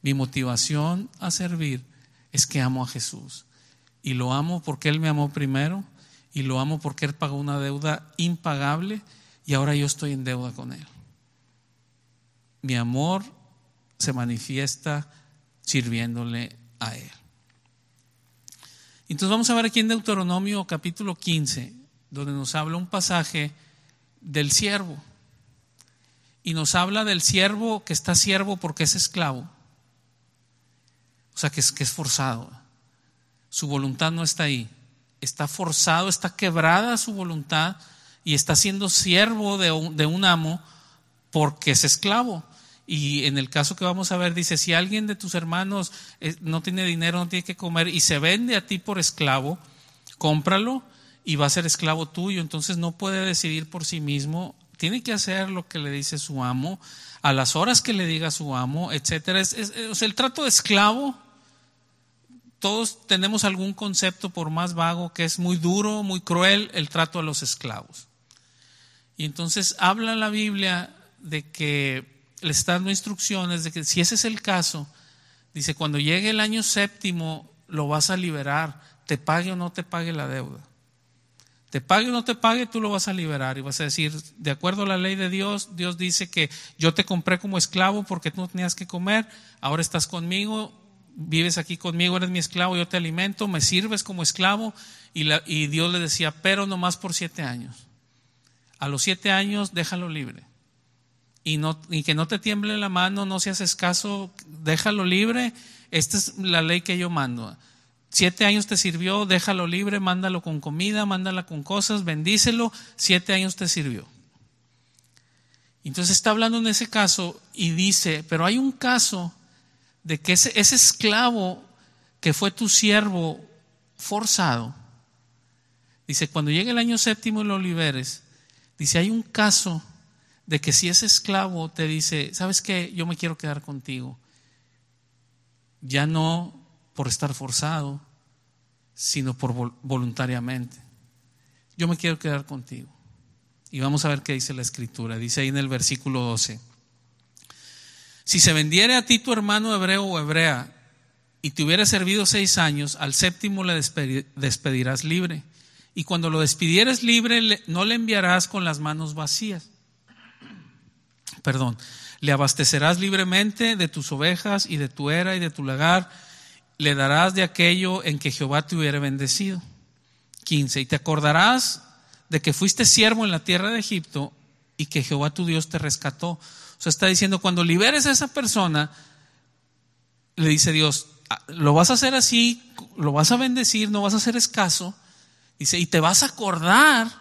Mi motivación a servir es que amo a Jesús. Y lo amo porque Él me amó primero, y lo amo porque Él pagó una deuda impagable, y ahora yo estoy en deuda con Él. Mi amor se manifiesta sirviéndole a Él. Entonces vamos a ver aquí en Deuteronomio capítulo 15, donde nos habla un pasaje del siervo. Y nos habla del siervo que está siervo porque es esclavo. O sea, que es, forzado. Su voluntad no está ahí. Está forzado, está quebrada su voluntad y está siendo siervo de un amo porque es esclavo. Y en el caso que vamos a ver, dice, si alguien de tus hermanos eh, no tiene dinero, no tiene que comer y se vende a ti por esclavo, cómpralo y va a ser esclavo tuyo. Entonces no puede decidir por sí mismo, tiene que hacer lo que le dice su amo, a las horas que le diga su amo, etcétera. Es, el trato de esclavo todos tenemos algún concepto, por más vago, que es muy duro, muy cruel, el trato a los esclavos. Y entonces habla la Biblia de que le está dando instrucciones de que si ese es el caso, dice, cuando llegue el año séptimo lo vas a liberar, te pague o no te pague la deuda. Te pague o no te pague, tú lo vas a liberar y vas a decir, de acuerdo a la ley de Dios, Dios dice que yo te compré como esclavo porque tú no tenías que comer, ahora estás conmigo, vives aquí conmigo, eres mi esclavo, yo te alimento, me sirves como esclavo. Y, la, Dios le decía, pero no más por siete años. A los siete años déjalo libre y, que no te tiemble la mano, no seas escaso, déjalo libre, esta es la ley que yo mando. Siete años te sirvió, déjalo libre, mándalo con comida, mándala con cosas, bendícelo, siete años te sirvió. Entonces está hablando en ese caso y dice, pero hay un caso de que ese, esclavo que fue tu siervo forzado, dice, cuando llegue el año séptimo y lo liberes, dice, hay un caso de que si ese esclavo te dice, ¿sabes qué? Yo me quiero quedar contigo. Ya no por estar forzado, sino por voluntariamente. Yo me quiero quedar contigo. Y vamos a ver qué dice la escritura. Dice ahí en el versículo 12. Si se vendiere a ti tu hermano hebreo o hebrea y te hubiera servido seis años, al séptimo le despedirás libre. Y cuando lo despidieres libre, no le enviarás con las manos vacías perdón, le abastecerás libremente de tus ovejas y de tu era y de tu lagar, le darás de aquello en que Jehová te hubiera bendecido. 15. Y te acordarás de que fuiste siervo en la tierra de Egipto y que Jehová tu Dios te rescató. O sea, está diciendo, cuando liberes a esa persona, le dice Dios, ah, lo vas a hacer así, lo vas a bendecir, no vas a ser escaso. Dice, y te vas a acordar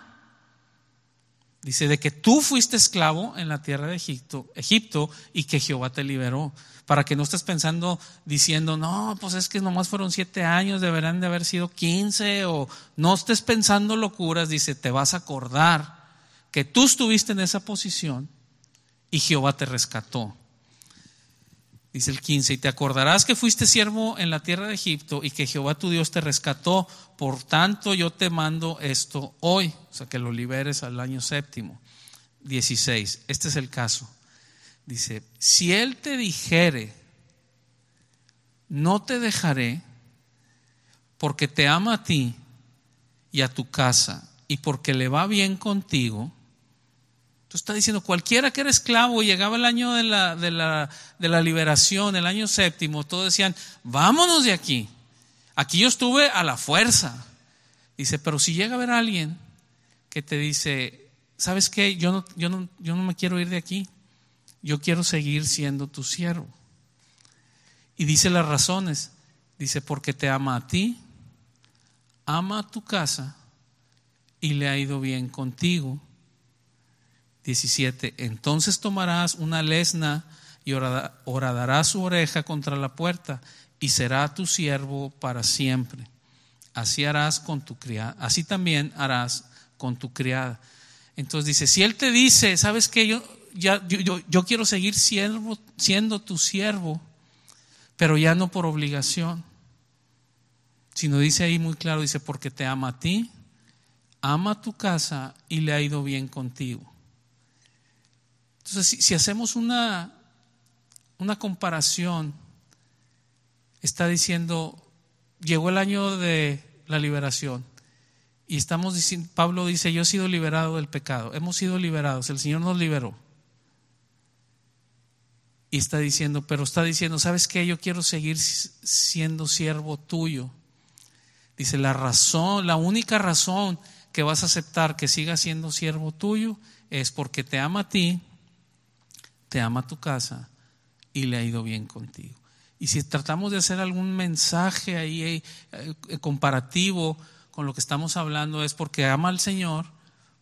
Dice de que tú fuiste esclavo en la tierra de Egipto, Egipto y que Jehová te liberó. Para que no estés pensando diciendo, no, pues es que nomás fueron siete años, deberán de haber sido quince, o no estés pensando locuras, dice, te vas a acordar que tú estuviste en esa posición y Jehová te rescató. Dice el 15, y te acordarás que fuiste siervo en la tierra de Egipto y que Jehová tu Dios te rescató, por tanto yo te mando esto hoy, o sea, que lo liberes al año séptimo. 16, este es el caso. Dice, si él te dijere, no te dejaré, porque te ama a ti y a tu casa, y porque le va bien contigo, entonces está diciendo, cualquiera que era esclavo, llegaba el año de la, de la, liberación, el año séptimo, todos decían, vámonos de aquí. Aquí yo estuve a la fuerza. Dice, pero si llega a haber alguien que te dice, ¿sabes qué? Yo no, yo yo no me quiero ir de aquí. Yo quiero seguir siendo tu siervo. Y dice las razones. Dice, porque te ama a ti, ama a tu casa y le ha ido bien contigo 17. Entonces tomarás una lesna y horadarás su oreja contra la puerta y será tu siervo para siempre. Así harás con tu criada, así también harás con tu criada. Entonces dice, si él te dice, ¿sabes que Yo, ya, yo, quiero seguir siendo tu siervo, pero ya no por obligación, sino dice ahí muy claro, dice, porque te ama a ti, ama tu casa y le ha ido bien contigo. Entonces, si, hacemos una, una comparación, está diciendo, llegó el año de la liberación. Y estamos diciendo, Pablo dice, yo he sido liberado del pecado, hemos sido liberados, el Señor nos liberó. Y está diciendo, pero está diciendo, ¿sabes qué? Yo quiero seguir siendo siervo tuyo. Dice, la razón, la única razón que vas a aceptar que siga siendo siervo tuyo es porque te ama a ti te ama tu casa y le ha ido bien contigo. Y si tratamos de hacer algún mensaje ahí eh, eh, comparativo con lo que estamos hablando es porque ama al Señor,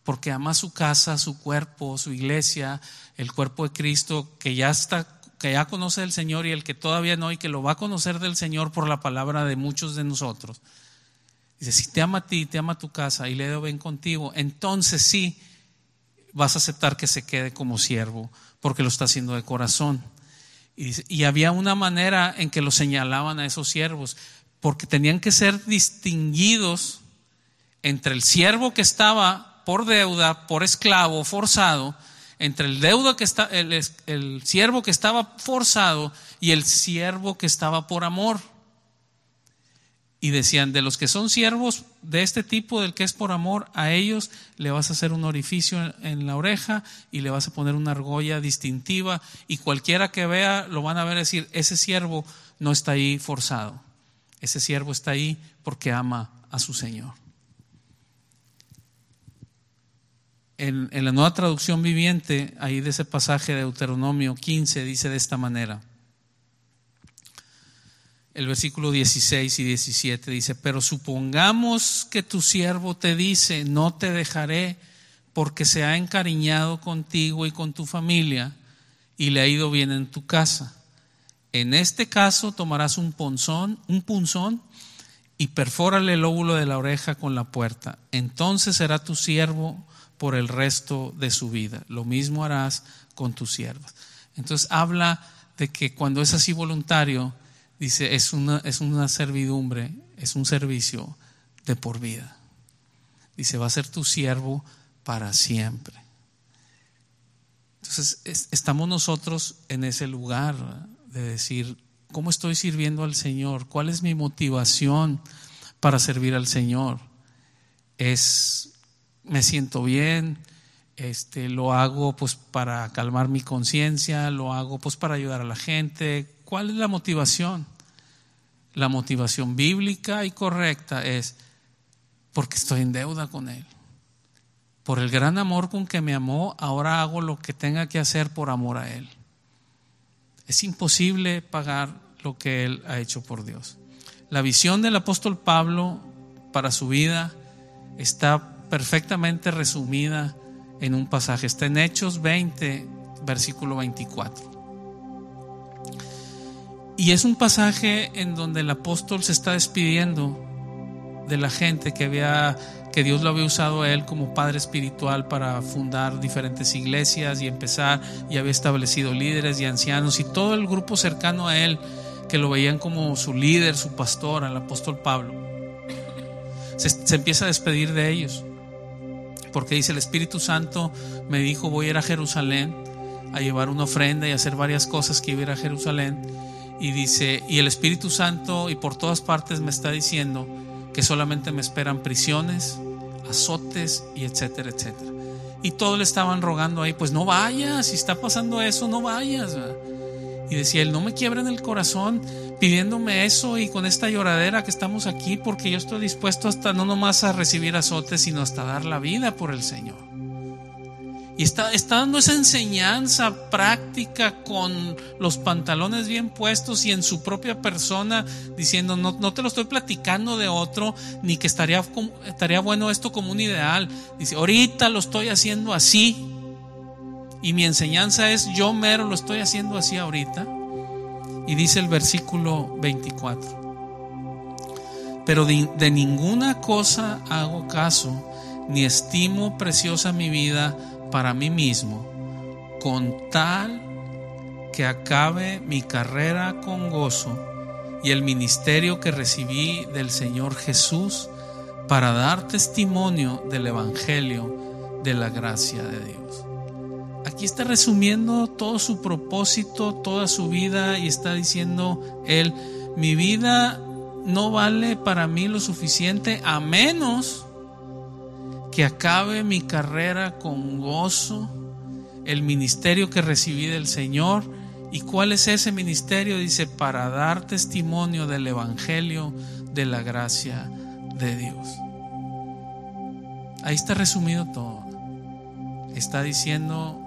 porque ama su casa, su cuerpo, su iglesia, el cuerpo de Cristo que ya está que ya conoce del Señor y el que todavía no y que lo va a conocer del Señor por la palabra de muchos de nosotros. Dice, si te ama a ti, te ama tu casa y le ha ido bien contigo, entonces sí vas a aceptar que se quede como siervo porque lo está haciendo de corazón. Y, había una manera en que lo señalaban a esos siervos, porque tenían que ser distinguidos entre el siervo que estaba por deuda, por esclavo, forzado, entre el deuda que está, el siervo que estaba forzado y el siervo que estaba por amor. Y decían, de los que son siervos de este tipo, del que es por amor a ellos, le vas a hacer un orificio en la oreja y le vas a poner una argolla distintiva y cualquiera que vea lo van a ver decir, ese siervo no está ahí forzado, ese siervo está ahí porque ama a su Señor. En, en la nueva traducción viviente, ahí de ese pasaje de Deuteronomio 15, dice de esta manera el versículo 16 y 17 dice, pero supongamos que tu siervo te dice, no te dejaré porque se ha encariñado contigo y con tu familia y le ha ido bien en tu casa. En este caso tomarás un punzón, un punzón y perfórale el óvulo de la oreja con la puerta. Entonces será tu siervo por el resto de su vida. Lo mismo harás con tus siervos. Entonces habla de que cuando es así voluntario, Dice, es una, es una servidumbre, es un servicio de por vida. Dice, va a ser tu siervo para siempre. Entonces, estamos nosotros en ese lugar de decir, ¿cómo estoy sirviendo al Señor? ¿Cuál es mi motivación para servir al Señor? Es, me siento bien, este, lo hago pues para calmar mi conciencia, lo hago pues para ayudar a la gente, ¿Cuál es la motivación? La motivación bíblica y correcta es porque estoy en deuda con Él. Por el gran amor con que me amó, ahora hago lo que tenga que hacer por amor a Él. Es imposible pagar lo que Él ha hecho por Dios. La visión del apóstol Pablo para su vida está perfectamente resumida en un pasaje. Está en Hechos 20, versículo 24. Y es un pasaje en donde el apóstol se está despidiendo de la gente que había que Dios lo había usado a él como padre espiritual para fundar diferentes iglesias y empezar y había establecido líderes y ancianos y todo el grupo cercano a él que lo veían como su líder, su pastor, al apóstol Pablo. Se, empieza a despedir de ellos porque dice el Espíritu Santo me dijo voy a ir a Jerusalén a llevar una ofrenda y hacer varias cosas que iba a ir a Jerusalén y dice, y el Espíritu Santo y por todas partes me está diciendo que solamente me esperan prisiones, azotes y etcétera, etcétera. Y todos le estaban rogando ahí, pues no vayas, si está pasando eso, no vayas. Y decía él, no me quiebren el corazón pidiéndome eso y con esta lloradera que estamos aquí, porque yo estoy dispuesto hasta no nomás a recibir azotes, sino hasta dar la vida por el Señor. Y está, dando esa enseñanza práctica con los pantalones bien puestos y en su propia persona, diciendo, no, no te lo estoy platicando de otro, ni que estaría, estaría bueno esto como un ideal. Dice, ahorita lo estoy haciendo así. Y mi enseñanza es, yo mero lo estoy haciendo así ahorita. Y dice el versículo 24. Pero de, de ninguna cosa hago caso, ni estimo preciosa mi vida para mí mismo con tal que acabe mi carrera con gozo y el ministerio que recibí del Señor Jesús para dar testimonio del Evangelio de la gracia de Dios. Aquí está resumiendo todo su propósito, toda su vida y está diciendo él, mi vida no vale para mí lo suficiente a menos que acabe mi carrera con gozo, el ministerio que recibí del Señor. ¿Y cuál es ese ministerio? Dice, para dar testimonio del Evangelio de la gracia de Dios. Ahí está resumido todo. Está diciendo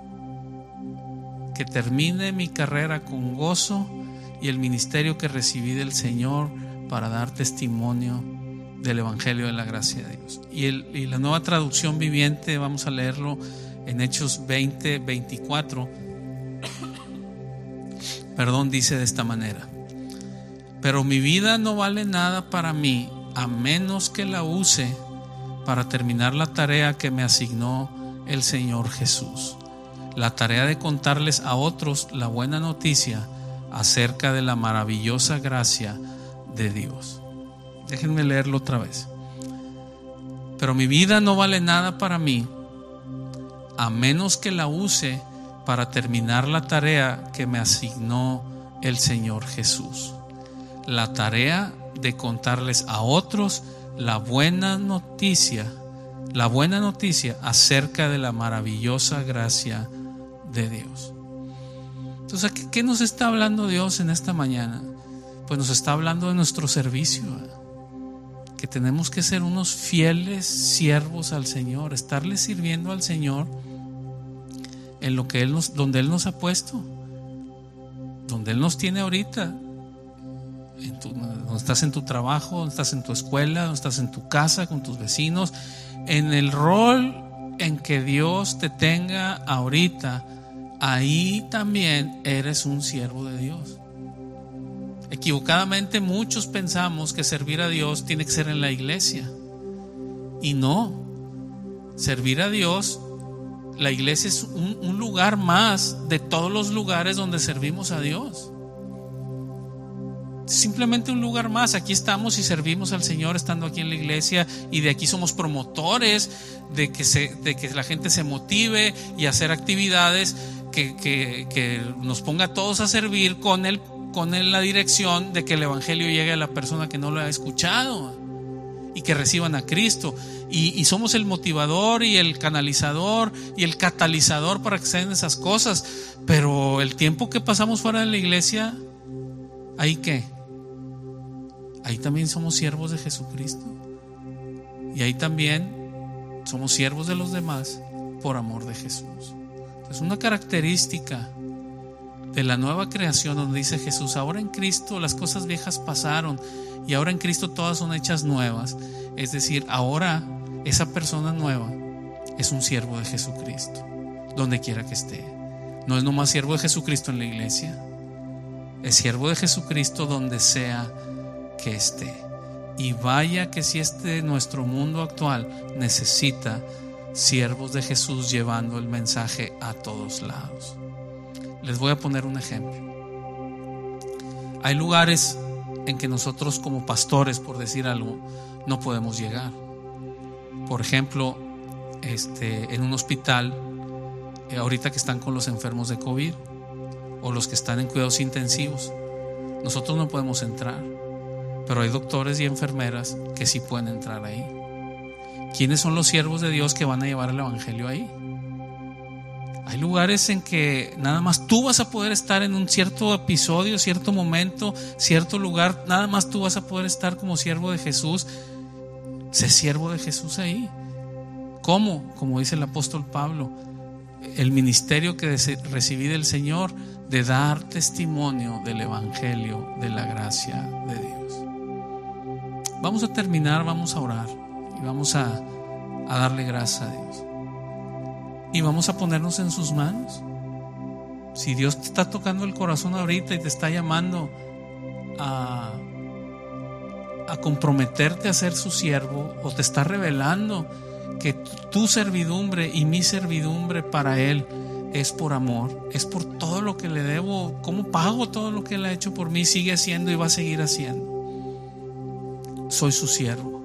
que termine mi carrera con gozo y el ministerio que recibí del Señor para dar testimonio del Evangelio de la gracia de Dios. Y, la nueva traducción viviente, vamos a leerlo en Hechos 20, 24, perdón, dice de esta manera, pero mi vida no vale nada para mí a menos que la use para terminar la tarea que me asignó el Señor Jesús, la tarea de contarles a otros la buena noticia acerca de la maravillosa gracia de Dios. Déjenme leerlo otra vez. Pero mi vida no vale nada para mí a menos que la use para terminar la tarea que me asignó el Señor Jesús. La tarea de contarles a otros la buena noticia, la buena noticia acerca de la maravillosa gracia de Dios. Entonces, ¿qué, nos está hablando Dios en esta mañana? Pues nos está hablando de nuestro servicio que tenemos que ser unos fieles siervos al Señor, estarle sirviendo al Señor en lo que él nos, donde él nos ha puesto, donde él nos tiene ahorita. donde estás en tu trabajo, donde estás en tu escuela, donde estás en tu casa, con tus vecinos, en el rol en que Dios te tenga ahorita, ahí también eres un siervo de Dios. Equivocadamente muchos pensamos que servir a Dios tiene que ser en la iglesia. Y no, servir a Dios, la iglesia es un, lugar más de todos los lugares donde servimos a Dios. Simplemente un lugar más. Aquí estamos y servimos al Señor estando aquí en la iglesia y de aquí somos promotores de que, se, de que la gente se motive y hacer actividades que, que, nos ponga a todos a servir con el con él la dirección de que el Evangelio llegue a la persona que no lo ha escuchado y que reciban a Cristo. Y, somos el motivador y el canalizador y el catalizador para que sean esas cosas. Pero el tiempo que pasamos fuera de la iglesia, ¿ahí qué? Ahí también somos siervos de Jesucristo. Y ahí también somos siervos de los demás por amor de Jesús. Es una característica de la nueva creación donde dice Jesús, ahora en Cristo las cosas viejas pasaron y ahora en Cristo todas son hechas nuevas. Es decir, ahora esa persona nueva es un siervo de Jesucristo, donde quiera que esté. No es nomás siervo de Jesucristo en la iglesia, es siervo de Jesucristo donde sea que esté. Y vaya que si este nuestro mundo actual necesita siervos de Jesús llevando el mensaje a todos lados. Les voy a poner un ejemplo. Hay lugares en que nosotros como pastores, por decir algo, no podemos llegar. Por ejemplo, este, en un hospital, eh, ahorita que están con los enfermos de COVID o los que están en cuidados intensivos, nosotros no podemos entrar, pero hay doctores y enfermeras que sí pueden entrar ahí. ¿Quiénes son los siervos de Dios que van a llevar el Evangelio ahí? Hay lugares en que nada más tú vas a poder estar en un cierto episodio, cierto momento, cierto lugar, nada más tú vas a poder estar como siervo de Jesús. Sé siervo de Jesús ahí. Como, Como dice el apóstol Pablo, el ministerio que recibí del Señor de dar testimonio del Evangelio de la gracia de Dios. Vamos a terminar, vamos a orar y vamos a, a darle gracias a Dios y vamos a ponernos en sus manos. Si Dios te está tocando el corazón ahorita y te está llamando a, a comprometerte a ser su siervo o te está revelando que tu servidumbre y mi servidumbre para Él es por amor, es por todo lo que le debo, Como pago todo lo que Él ha hecho por mí, sigue haciendo y va a seguir haciendo. Soy su siervo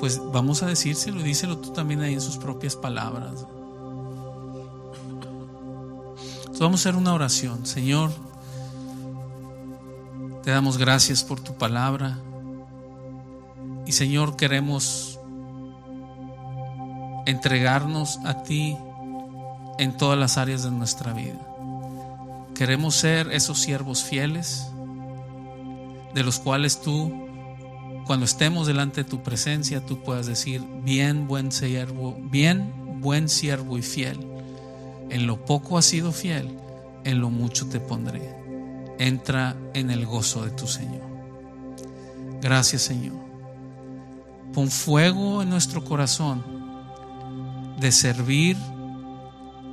pues vamos a decírselo, díselo tú también ahí en sus propias palabras. Entonces vamos a hacer una oración. Señor, te damos gracias por tu palabra. Y Señor, queremos entregarnos a ti en todas las áreas de nuestra vida. Queremos ser esos siervos fieles de los cuales tú cuando estemos delante de tu presencia, tú puedas decir, bien buen siervo, bien buen siervo y fiel. En lo poco has sido fiel, en lo mucho te pondré. Entra en el gozo de tu Señor. Gracias Señor. Pon fuego en nuestro corazón de servir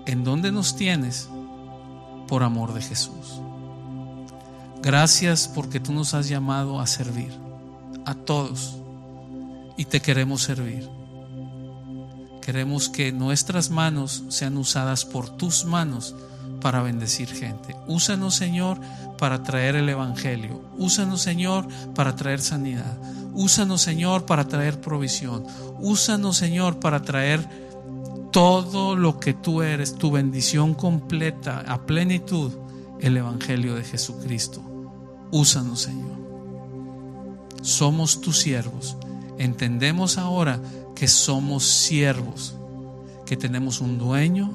en donde nos tienes por amor de Jesús. Gracias porque tú nos has llamado a servir a todos y te queremos servir. Queremos que nuestras manos sean usadas por tus manos para bendecir gente. Úsanos, Señor, para traer el Evangelio. Úsanos, Señor, para traer sanidad. Úsanos, Señor, para traer provisión. Úsanos, Señor, para traer todo lo que tú eres, tu bendición completa, a plenitud, el Evangelio de Jesucristo. Úsanos, Señor somos tus siervos. Entendemos ahora que somos siervos, que tenemos un dueño,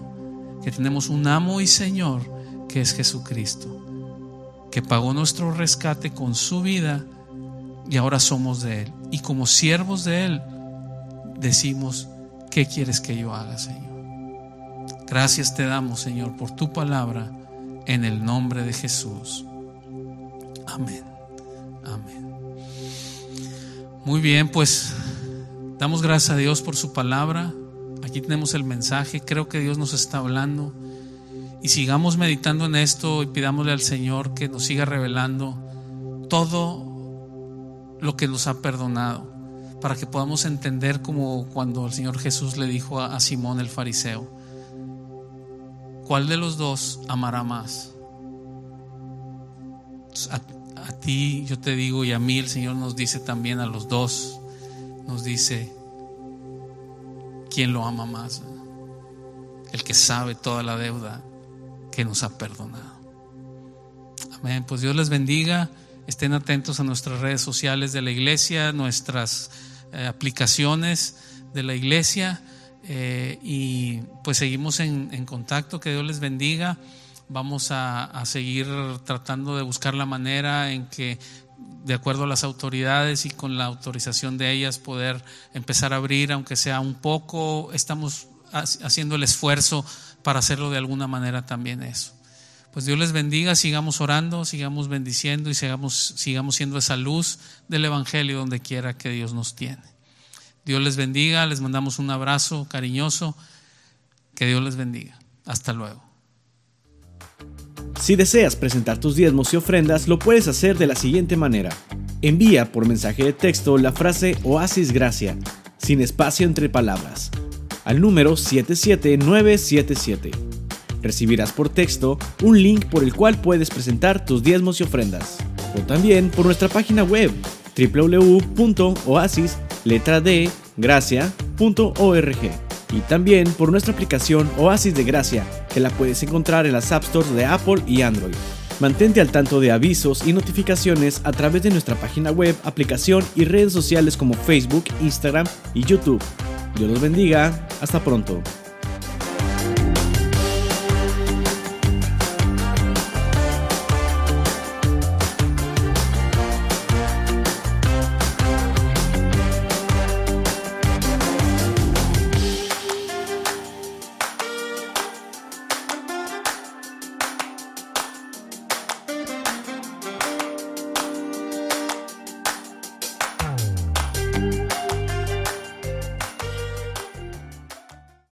que tenemos un amo y Señor, que es Jesucristo, que pagó nuestro rescate con su vida y ahora somos de Él. Y como siervos de Él, decimos, ¿qué quieres que yo haga, Señor? Gracias te damos, Señor, por tu palabra, en el nombre de Jesús. Amén. Amén. Muy bien, pues damos gracias a Dios por su palabra. Aquí tenemos el mensaje. Creo que Dios nos está hablando. Y sigamos meditando en esto y pidámosle al Señor que nos siga revelando todo lo que nos ha perdonado para que podamos entender como cuando el Señor Jesús le dijo a, Simón el fariseo, ¿cuál de los dos amará más? Pues, a ti, yo te digo, y a mí el Señor nos dice también a los dos, nos dice, ¿quién lo ama más? El que sabe toda la deuda que nos ha perdonado. Amén. Pues Dios les bendiga. Estén atentos a nuestras redes sociales de la iglesia, nuestras eh, aplicaciones de la iglesia. Eh, y pues seguimos en contacto. Que Dios les bendiga vamos a, seguir tratando de buscar la manera en que de acuerdo a las autoridades y con la autorización de ellas poder empezar a abrir, aunque sea un poco, estamos haciendo el esfuerzo para hacerlo de alguna manera también eso. Pues Dios les bendiga, sigamos orando, sigamos bendiciendo y sigamos, sigamos siendo esa luz del Evangelio donde quiera que Dios nos tiene. Dios les bendiga, les mandamos un abrazo cariñoso, que Dios les bendiga. Hasta luego. Si deseas presentar tus diezmos y ofrendas, lo puedes hacer de la siguiente manera. Envía por mensaje de texto la frase Oasis Gracia, sin espacio entre palabras, al número 77977. Recibirás por texto un link por el cual puedes presentar tus diezmos y ofrendas, o también por nuestra página web www.oasisletradegracia.org y también por nuestra aplicación Oasis de Gracia, que la puedes encontrar en las App Stores de Apple y Android. Mantente al tanto de avisos y notificaciones a través de nuestra página web, aplicación y redes sociales como Facebook, Instagram y YouTube. Dios los bendiga, hasta pronto.